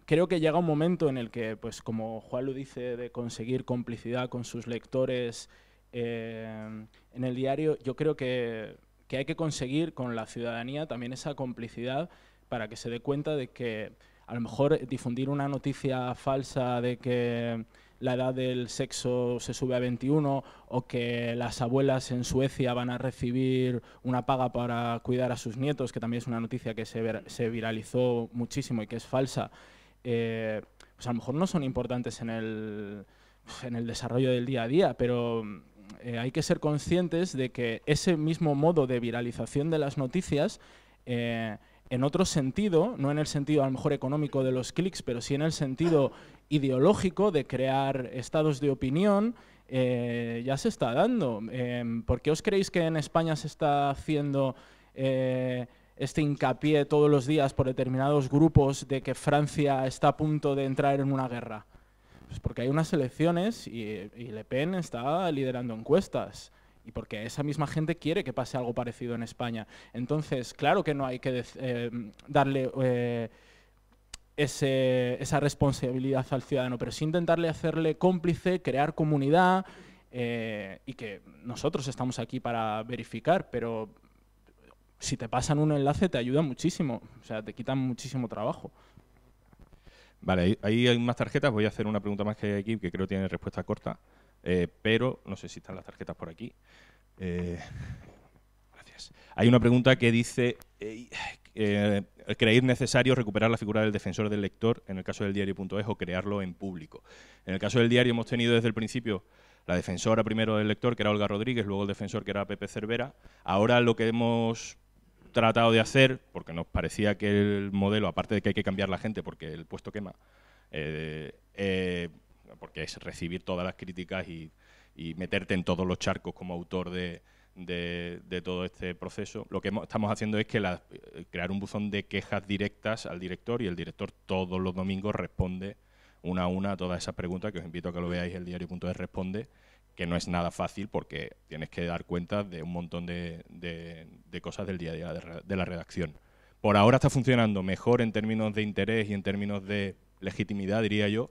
creo que llega un momento en el que, pues como Juan lo dice, de conseguir complicidad con sus lectores eh, en el diario, yo creo que, que hay que conseguir con la ciudadanía también esa complicidad para que se dé cuenta de que a lo mejor difundir una noticia falsa de que la edad del sexo se sube a 21 o que las abuelas en Suecia van a recibir una paga para cuidar a sus nietos, que también es una noticia que se, viralizó muchísimo y que es falsa, eh, pues a lo mejor no son importantes en el, en el desarrollo del día a día, pero eh, hay que ser conscientes de que ese mismo modo de viralización de las noticias eh, en otro sentido, no en el sentido a lo mejor económico de los clics, pero sí en el sentido ideológico de crear estados de opinión, eh, ya se está dando. Em, ¿Por qué os creéis que en España se está haciendo eh, este hincapié todos los días por determinados grupos de que Francia está a punto de entrar en una guerra? Pues porque hay unas elecciones y Le Pen está liderando encuestas y porque esa misma gente quiere que pase algo parecido en España. Entonces, claro que no hay que eh, darle eh, esa responsabilidad al ciudadano, pero sí intentarle hacerle cómplice, crear comunidad eh, y que nosotros estamos aquí para verificar, pero si te pasan un enlace te ayuda muchísimo, o sea, te quitan muchísimo trabajo. Vale, ahí hay más tarjetas. Voy a hacer una pregunta más que hay aquí, que creo tiene respuesta corta. pero no sé si están las tarjetas por aquí. Eh, gracias. Hay una pregunta que dice, eh, eh, ¿creéis necesario recuperar la figura del defensor del lector en el caso del diario.es o crearlo en público? En el caso del diario hemos tenido desde el principio la defensora primero del lector, que era Olga Rodríguez, luego el defensor, que era Pepe Cervera. Ahora lo que hemos tratado de hacer, porque nos parecía que el modelo, aparte de que hay que cambiar la gente porque el puesto quema, eh, porque es recibir todas las críticas y y meterte en todos los charcos como autor de, todo este proceso. Lo que estamos haciendo es que eh, crear un buzón de quejas directas al director y el director todos los domingos responde una a una a todas esas preguntas que os invito a que lo veáis el diario.es responde que no es nada fácil porque tienes que dar cuenta de un montón de, cosas del día a día de, la redacción. Por ahora está funcionando mejor en términos de interés y en términos de legitimidad, diría yo,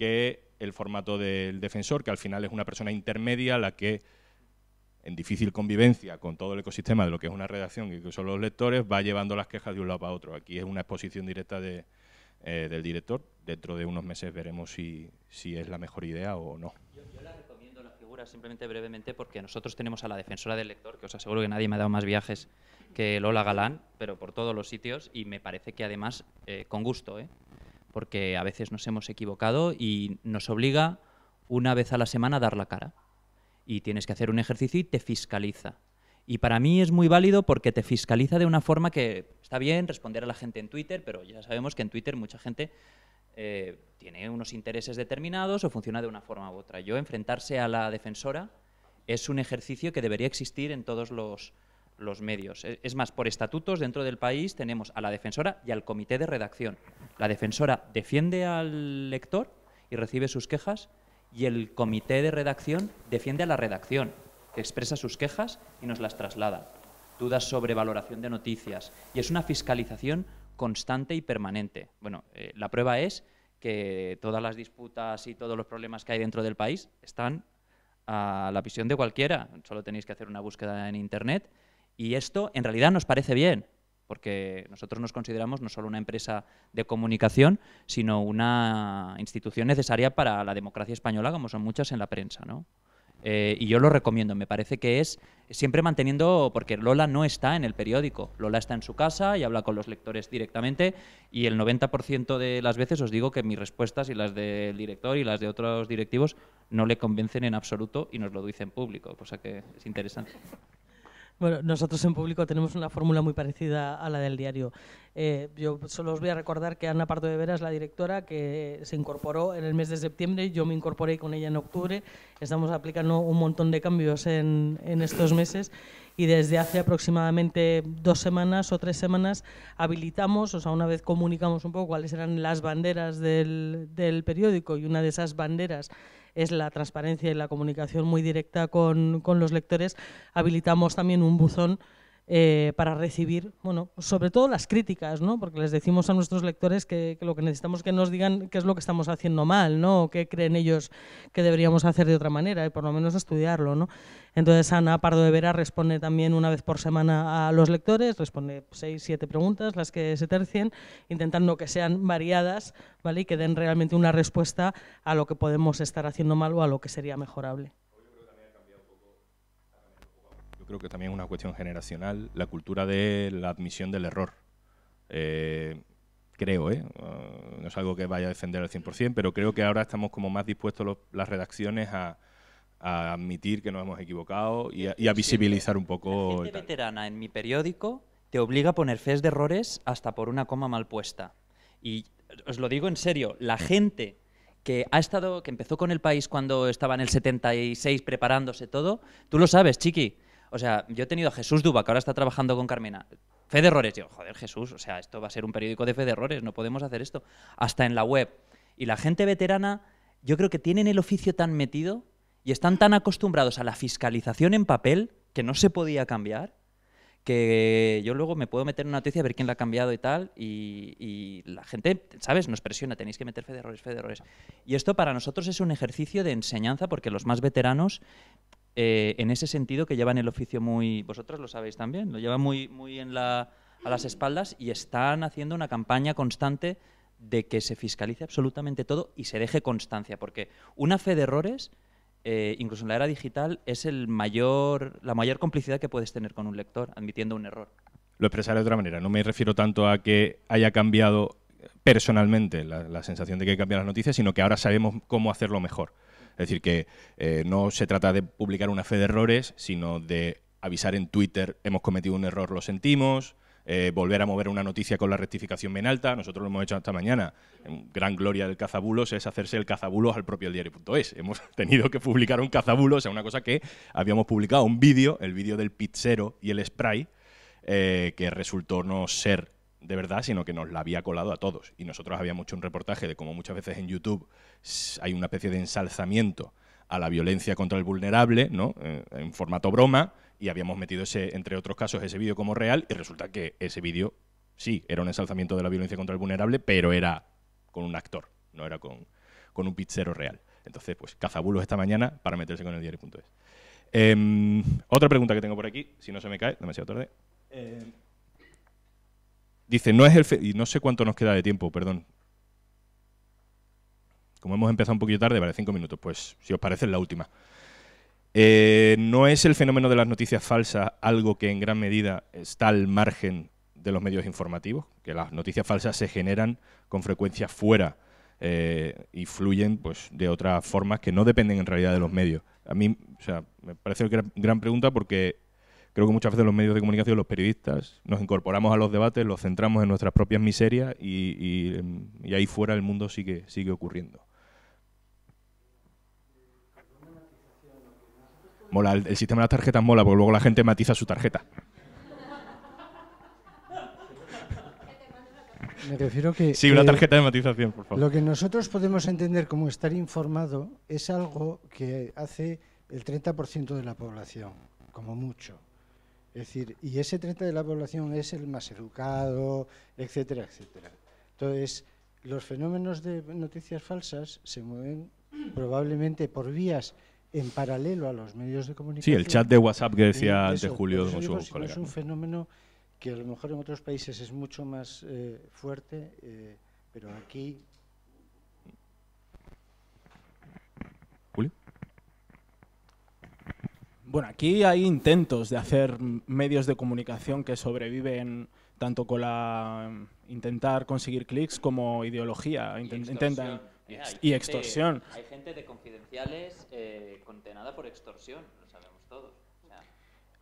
que el formato del defensor, que al final es una persona intermedia la que, en difícil convivencia con todo el ecosistema de lo que es una redacción y que son los lectores, va llevando las quejas de un lado para otro. Aquí es una exposición directa de, eh, del director. Dentro de unos meses veremos si, es la mejor idea o no. Yo, la recomiendo la figura simplemente brevemente porque nosotros tenemos a la defensora del lector, que os aseguro que nadie me ha dado más viajes que Lola Galán, pero por todos los sitios y me parece que además, eh, con gusto, ¿eh? porque a veces nos hemos equivocado y nos obliga una vez a la semana a dar la cara. Y tienes que hacer un ejercicio y te fiscaliza. Y para mí es muy válido porque te fiscaliza de una forma que está bien responder a la gente en Twitter, pero ya sabemos que en Twitter mucha gente eh, tiene unos intereses determinados o funciona de una forma u otra. Yo enfrentarse a la defensora es un ejercicio que debería existir en todos los los medios. E, es más, por estatutos dentro del país tenemos a la defensora y al comité de redacción. La defensora defiende al lector y recibe sus quejas y el comité de redacción defiende a la redacción, que expresa sus quejas y nos las traslada. Dudas sobre valoración de noticias y es una fiscalización constante y permanente. Bueno, eh, la prueba es que todas las disputas y todos los problemas que hay dentro del país están a la visión de cualquiera. Solo tenéis que hacer una búsqueda en Internet y esto en realidad nos parece bien, porque nosotros nos consideramos no solo una empresa de comunicación, sino una institución necesaria para la democracia española, como son muchas en la prensa. ¿no? Eh, y yo lo recomiendo, me parece que es siempre manteniendo, porque Lola no está en el periódico, Lola está en su casa y habla con los lectores directamente y el 90% de las veces os digo que mis respuestas y las del director y las de otros directivos no le convencen en absoluto y nos lo dicen público, cosa que es interesante. Bueno, nosotros en público tenemos una fórmula muy parecida a la del diario. Eh, yo solo os voy a recordar que Ana Parto de Vera es la directora que se incorporó en el mes de septiembre, yo me incorporé con ella en octubre, estamos aplicando un montón de cambios en, en estos meses y desde hace aproximadamente dos semanas o tres semanas habilitamos, o sea, una vez comunicamos un poco cuáles eran las banderas del periódico y una de esas banderas es la transparencia y la comunicación muy directa con, con los lectores, habilitamos también un buzón eh, para recibir, bueno, sobre todo las críticas, ¿no? Porque les decimos a nuestros lectores que, lo que necesitamos que nos digan qué es lo que estamos haciendo mal, ¿no? O qué creen ellos que deberíamos hacer de otra manera y por lo menos estudiarlo, ¿no? Entonces Ana Pardo de Vera responde también una vez por semana a los lectores, responde seis, siete preguntas, las que se tercien, intentando que sean variadas, ¿vale? Y que den realmente una respuesta a lo que podemos estar haciendo mal o a lo que sería mejorable creo que también es una cuestión generacional, la cultura de la admisión del error. Eh, creo, ¿eh? Ah, no es algo que vaya a defender al 100%, pero creo que ahora estamos como más dispuestos las redacciones a, admitir que nos hemos equivocado y a, visibilizar un poco... La gente veterana en mi periódico te obliga a poner fees de errores hasta por una coma mal puesta. Y os lo digo en serio, la gente que ha estado, que empezó con el país cuando estaba en el 76 preparándose todo, tú lo sabes, Chiqui, o sea, yo he tenido a Jesús Duba, que ahora está trabajando con Carmena. Fe de errores. Yo, joder, Jesús, o sea, esto va a ser un periódico de fe de errores, no podemos hacer esto. Hasta en la web. Y la gente veterana, yo creo que tienen el oficio tan metido y están tan acostumbrados a la fiscalización en papel que no se podía cambiar que yo luego me puedo meter en una noticia a ver quién la ha cambiado y tal, y, y, la gente, ¿sabes? Nos presiona, tenéis que meter fe de errores, fe de errores. Y esto para nosotros es un ejercicio de enseñanza porque los más veteranos eh, en ese sentido que llevan el oficio muy, vosotros lo sabéis también, lo llevan muy, muy en a las espaldas y están haciendo una campaña constante de que se fiscalice absolutamente todo y se deje constancia, porque una fe de errores, eh, incluso en la era digital, es el mayor, la mayor complicidad que puedes tener con un lector admitiendo un error. Lo expresaré de otra manera, no me refiero tanto a que haya cambiado personalmente la, la sensación de que cambian las noticias, sino que ahora sabemos cómo hacerlo mejor. Es decir, que eh, no se trata de publicar una fe de errores, sino de avisar en Twitter, hemos cometido un error, lo sentimos, eh, volver a mover una noticia con la rectificación bien alta, nosotros lo hemos hecho esta mañana, en gran gloria del cazabulos es hacerse el cazabulos al propio diario.es. Hemos tenido que publicar un cazabulos, o sea, una cosa que habíamos publicado, un vídeo, el vídeo del pizzero y el spray, eh, que resultó no ser de verdad, sino que nos la había colado a todos. Y nosotros habíamos hecho un reportaje de cómo muchas veces en YouTube hay una especie de ensalzamiento a la violencia contra el vulnerable, ¿no? Eh, en formato broma, y habíamos metido ese, entre otros casos, ese vídeo como real, y resulta que ese vídeo sí era un ensalzamiento de la violencia contra el vulnerable, pero era con un actor, no era con, un pizzero real. Entonces, pues, cazabulos esta mañana para meterse con el diario.es. Em, otra pregunta que tengo por aquí, si no se me cae, demasiado tarde. Eh, Dice, no es el... y no sé cuánto nos queda de tiempo, perdón. Como hemos empezado un poquito tarde, vale, cinco minutos, pues si os parece es la última. Eh, ¿No es el fenómeno de las noticias falsas algo que en gran medida está al margen de los medios informativos? Que las noticias falsas se generan con frecuencia fuera eh, y fluyen pues, de otras formas que no dependen en realidad de los medios. A mí, o sea, me parece una gran pregunta porque creo que muchas veces los medios de comunicación, los periodistas, nos incorporamos a los debates, los centramos en nuestras propias miserias y, em, ahí fuera el mundo sigue, sigue ocurriendo. Mola, el, sistema de las tarjetas mola, porque luego la gente matiza su tarjeta. Me refiero que... Sí, una tarjeta de matización, por favor. Lo que nosotros podemos entender como estar informado es algo que hace el 30% de la población, como mucho. Es decir, y ese 30 de la población es el más educado, etcétera, etcétera. Entonces, los fenómenos de noticias falsas se mueven probablemente por vías en paralelo a los medios de comunicación. Sí, el chat de WhatsApp que decía antes de Julio con su colega. Es un fenómeno que a lo mejor en otros países es mucho más eh, fuerte, eh, pero aquí Bueno, aquí hay intentos de hacer medios de comunicación que sobreviven tanto con la mm, intentar conseguir clics como ideología. y intentan y extorsión. Hay gente de confidenciales eh, condenada por extorsión, lo sabemos todos.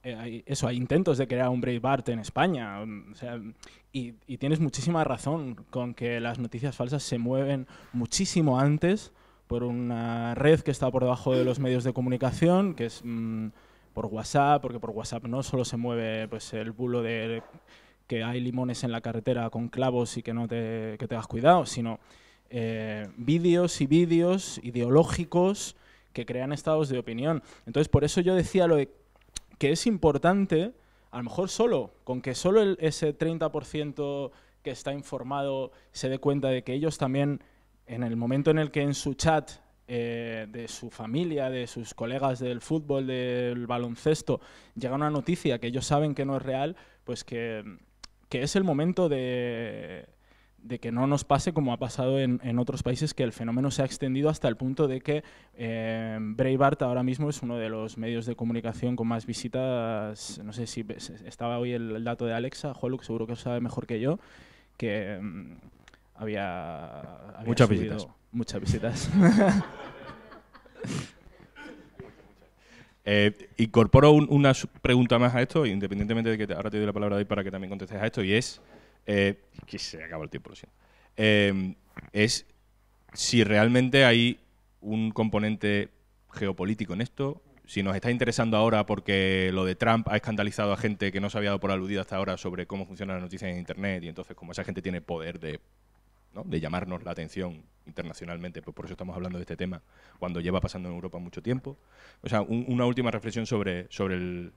Eh, eso, hay intentos de crear un Breitbart en España. Mm, o sea, y, y tienes muchísima razón con que las noticias falsas se mueven muchísimo antes por una red que está por debajo de los medios de comunicación, que es mm, por WhatsApp, porque por WhatsApp no solo se mueve pues, el bulo de que hay limones en la carretera con clavos y que no te, que cuidado, sino eh, vídeos y vídeos ideológicos que crean estados de opinión. Entonces, por eso yo decía lo que es importante, a lo mejor solo, con que solo ese 30% que está informado se dé cuenta de que ellos también en el momento en el que en su chat eh, de su familia, de sus colegas del fútbol, del baloncesto, llega una noticia que ellos saben que no es real, pues que, es el momento de, que no nos pase como ha pasado en, en, otros países, que el fenómeno se ha extendido hasta el punto de que eh, ahora mismo es uno de los medios de comunicación con más visitas, no sé si estaba hoy el, dato de Alexa, que seguro que sabe mejor que yo, que... Mm, había, muchas visitas. Muchas visitas. Eh, incorporo una pregunta más a esto, independientemente de que ahora te doy la palabra para que también contestes a esto, y es, eh, que se el tiempo, eh, es si realmente hay un componente geopolítico en esto, si nos está interesando ahora porque lo de Trump ha escandalizado a gente que no se había dado por aludida hasta ahora sobre cómo funcionan las noticias en Internet, y entonces cómo esa gente tiene poder de ¿no? de llamarnos la atención internacionalmente, pues por eso estamos hablando de este tema, cuando lleva pasando en Europa mucho tiempo. O sea, una última reflexión sobre, sobre, el,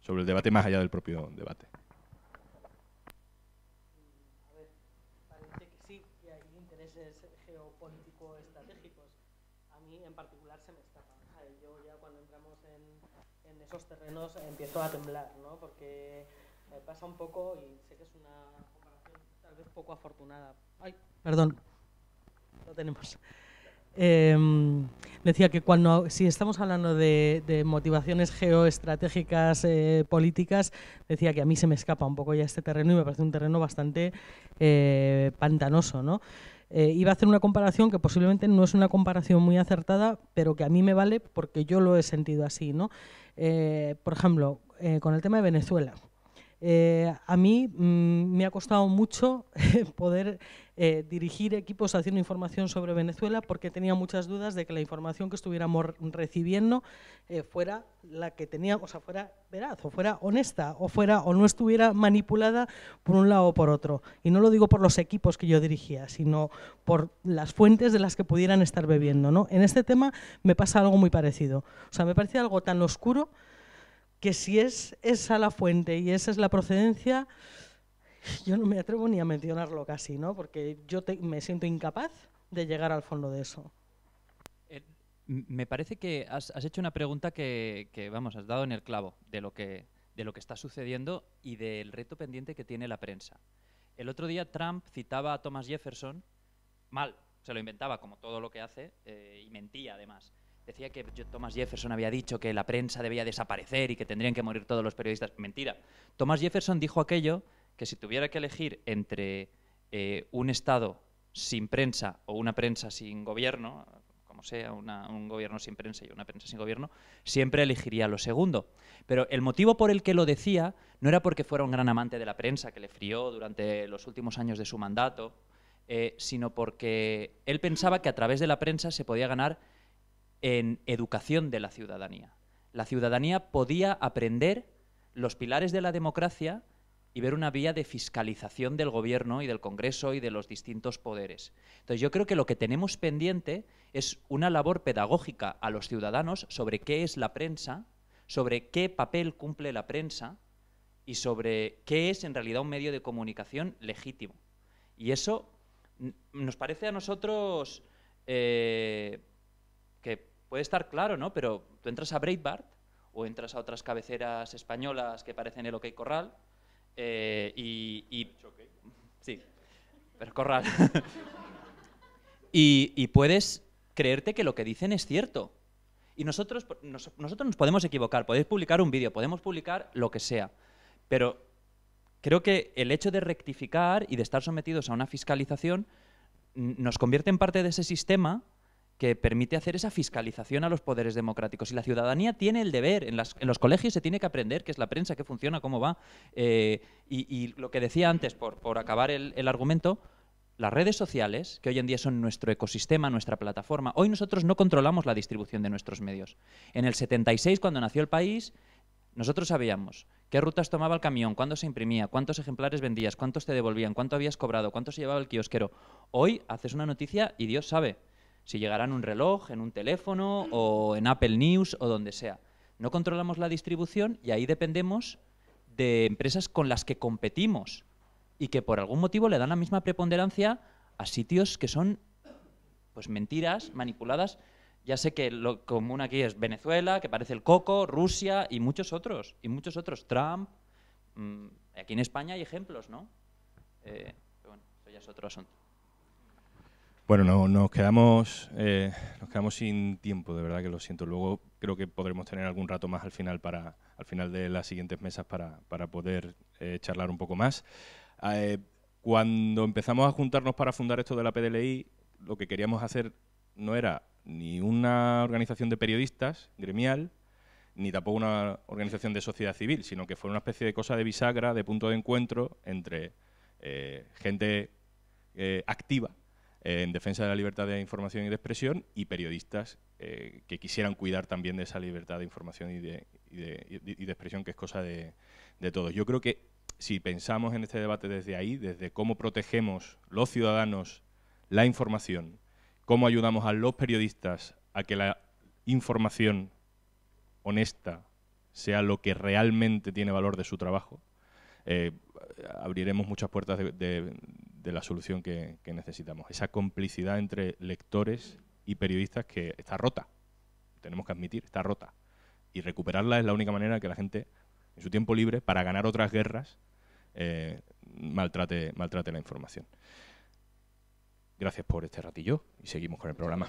sobre el debate más allá del propio debate. A ver, parece que sí, que hay intereses geopolítico estratégicos. A mí en particular se me escapa. Yo ya cuando entramos en, esos terrenos eh, empiezo a temblar, ¿no? Porque eh, pasa un poco y poco afortunada. Ay, perdón, lo tenemos. Em, decía que cuando, si estamos hablando de, motivaciones geoestratégicas eh, políticas, decía que a mí se me escapa un poco ya este terreno y me parece un terreno bastante eh, pantanoso, ¿no? Eh, iba a hacer una comparación que posiblemente no es una comparación muy acertada, pero que a mí me vale porque yo lo he sentido así. ¿no? por ejemplo, con el tema de Venezuela. Eh, a mí mm, me ha costado mucho poder eh, dirigir equipos haciendo información sobre Venezuela porque tenía muchas dudas de que la información que estuviéramos recibiendo eh, fuera la que teníamos, o fuera veraz, o fuera honesta, o fuera o no estuviera manipulada por un lado o por otro. Y no lo digo por los equipos que yo dirigía, sino por las fuentes de las que pudieran estar bebiendo. ¿no? En este tema me pasa algo muy parecido. O sea, me parece algo tan oscuro que si es esa la fuente y esa es la procedencia, yo no me atrevo ni a mencionarlo casi, ¿no? Porque yo me siento incapaz de llegar al fondo de eso. Eh, me parece que has, hecho una pregunta que, vamos, has dado en el clavo de lo, que, está sucediendo y del reto pendiente que tiene la prensa. El otro día Trump citaba a Thomas Jefferson mal, se lo inventaba como todo lo que hace eh, y mentía además. Decía que Thomas Jefferson había dicho que la prensa debía desaparecer y que tendrían que morir todos los periodistas. Mentira. Thomas Jefferson dijo aquello que si tuviera que elegir entre eh, un Estado sin prensa o una prensa sin gobierno, como sea, un gobierno sin prensa y una prensa sin gobierno, siempre elegiría lo segundo. Pero el motivo por el que lo decía no era porque fuera un gran amante de la prensa, que le frió durante los últimos años de su mandato, eh, sino porque él pensaba que a través de la prensa se podía ganar en educación de la ciudadanía. La ciudadanía podía aprender los pilares de la democracia y ver una vía de fiscalización del gobierno y del Congreso y de los distintos poderes. Entonces yo creo que lo que tenemos pendiente es una labor pedagógica a los ciudadanos sobre qué es la prensa, sobre qué papel cumple la prensa y sobre qué es en realidad un medio de comunicación legítimo. Y eso nos parece a nosotros eh, que puede estar claro, ¿no? Pero tú entras a Breitbart o entras a otras cabeceras españolas que parecen el OK Corral eh, y, Sí, pero Corral. y, puedes creerte que lo que dicen es cierto. Y nosotros nosotros nos podemos equivocar, podéis publicar un vídeo, podemos publicar lo que sea, pero creo que el hecho de rectificar y de estar sometidos a una fiscalización nos convierte en parte de ese sistema que permite hacer esa fiscalización a los poderes democráticos. Y la ciudadanía tiene el deber, en, los colegios se tiene que aprender qué es la prensa, qué funciona, cómo va. Eh, y, lo que decía antes, por, acabar el, argumento, las redes sociales, que hoy en día son nuestro ecosistema, nuestra plataforma, hoy nosotros no controlamos la distribución de nuestros medios. En el 76, cuando nació el país, nosotros sabíamos qué rutas tomaba el camión, cuándo se imprimía, cuántos ejemplares vendías, cuántos te devolvían, cuánto habías cobrado, cuánto se llevaba el kiosquero. Hoy haces una noticia y Dios sabe si llegará en un reloj, en un teléfono o en Apple News o donde sea. No controlamos la distribución y ahí dependemos de empresas con las que competimos y que por algún motivo le dan la misma preponderancia a sitios que son pues mentiras, manipuladas. Ya sé que lo común aquí es Venezuela, que parece el coco, Rusia y muchos otros, y muchos otros, Trump. Mm, aquí en España hay ejemplos, ¿no? Eh, pero bueno, eso ya es otro asunto. Bueno, no, nos, quedamos, eh, nos quedamos sin tiempo, de verdad que lo siento. Luego creo que podremos tener algún rato más al final, para, al final de las siguientes mesas para, poder eh, charlar un poco más. Ah, eh, cuando empezamos a juntarnos para fundar esto de la PDLI, lo que queríamos hacer no era ni una organización de periodistas gremial, ni tampoco una organización de sociedad civil, sino que fue una especie de cosa de bisagra, de punto de encuentro entre gente activa en defensa de la libertad de información y de expresión y periodistas eh, que quisieran cuidar también de esa libertad de información y de, de, expresión, que es cosa de, todos. Yo creo que si pensamos en este debate desde ahí, desde cómo protegemos los ciudadanos la información, cómo ayudamos a los periodistas a que la información honesta sea lo que realmente tiene valor de su trabajo, eh, abriremos muchas puertas de, de la solución que, necesitamos. Esa complicidad entre lectores y periodistas que está rota, tenemos que admitir, está rota. Y recuperarla es la única manera que la gente, en su tiempo libre, para ganar otras guerras, eh, maltrate, maltrate la información. Gracias por este ratillo y seguimos con el programa.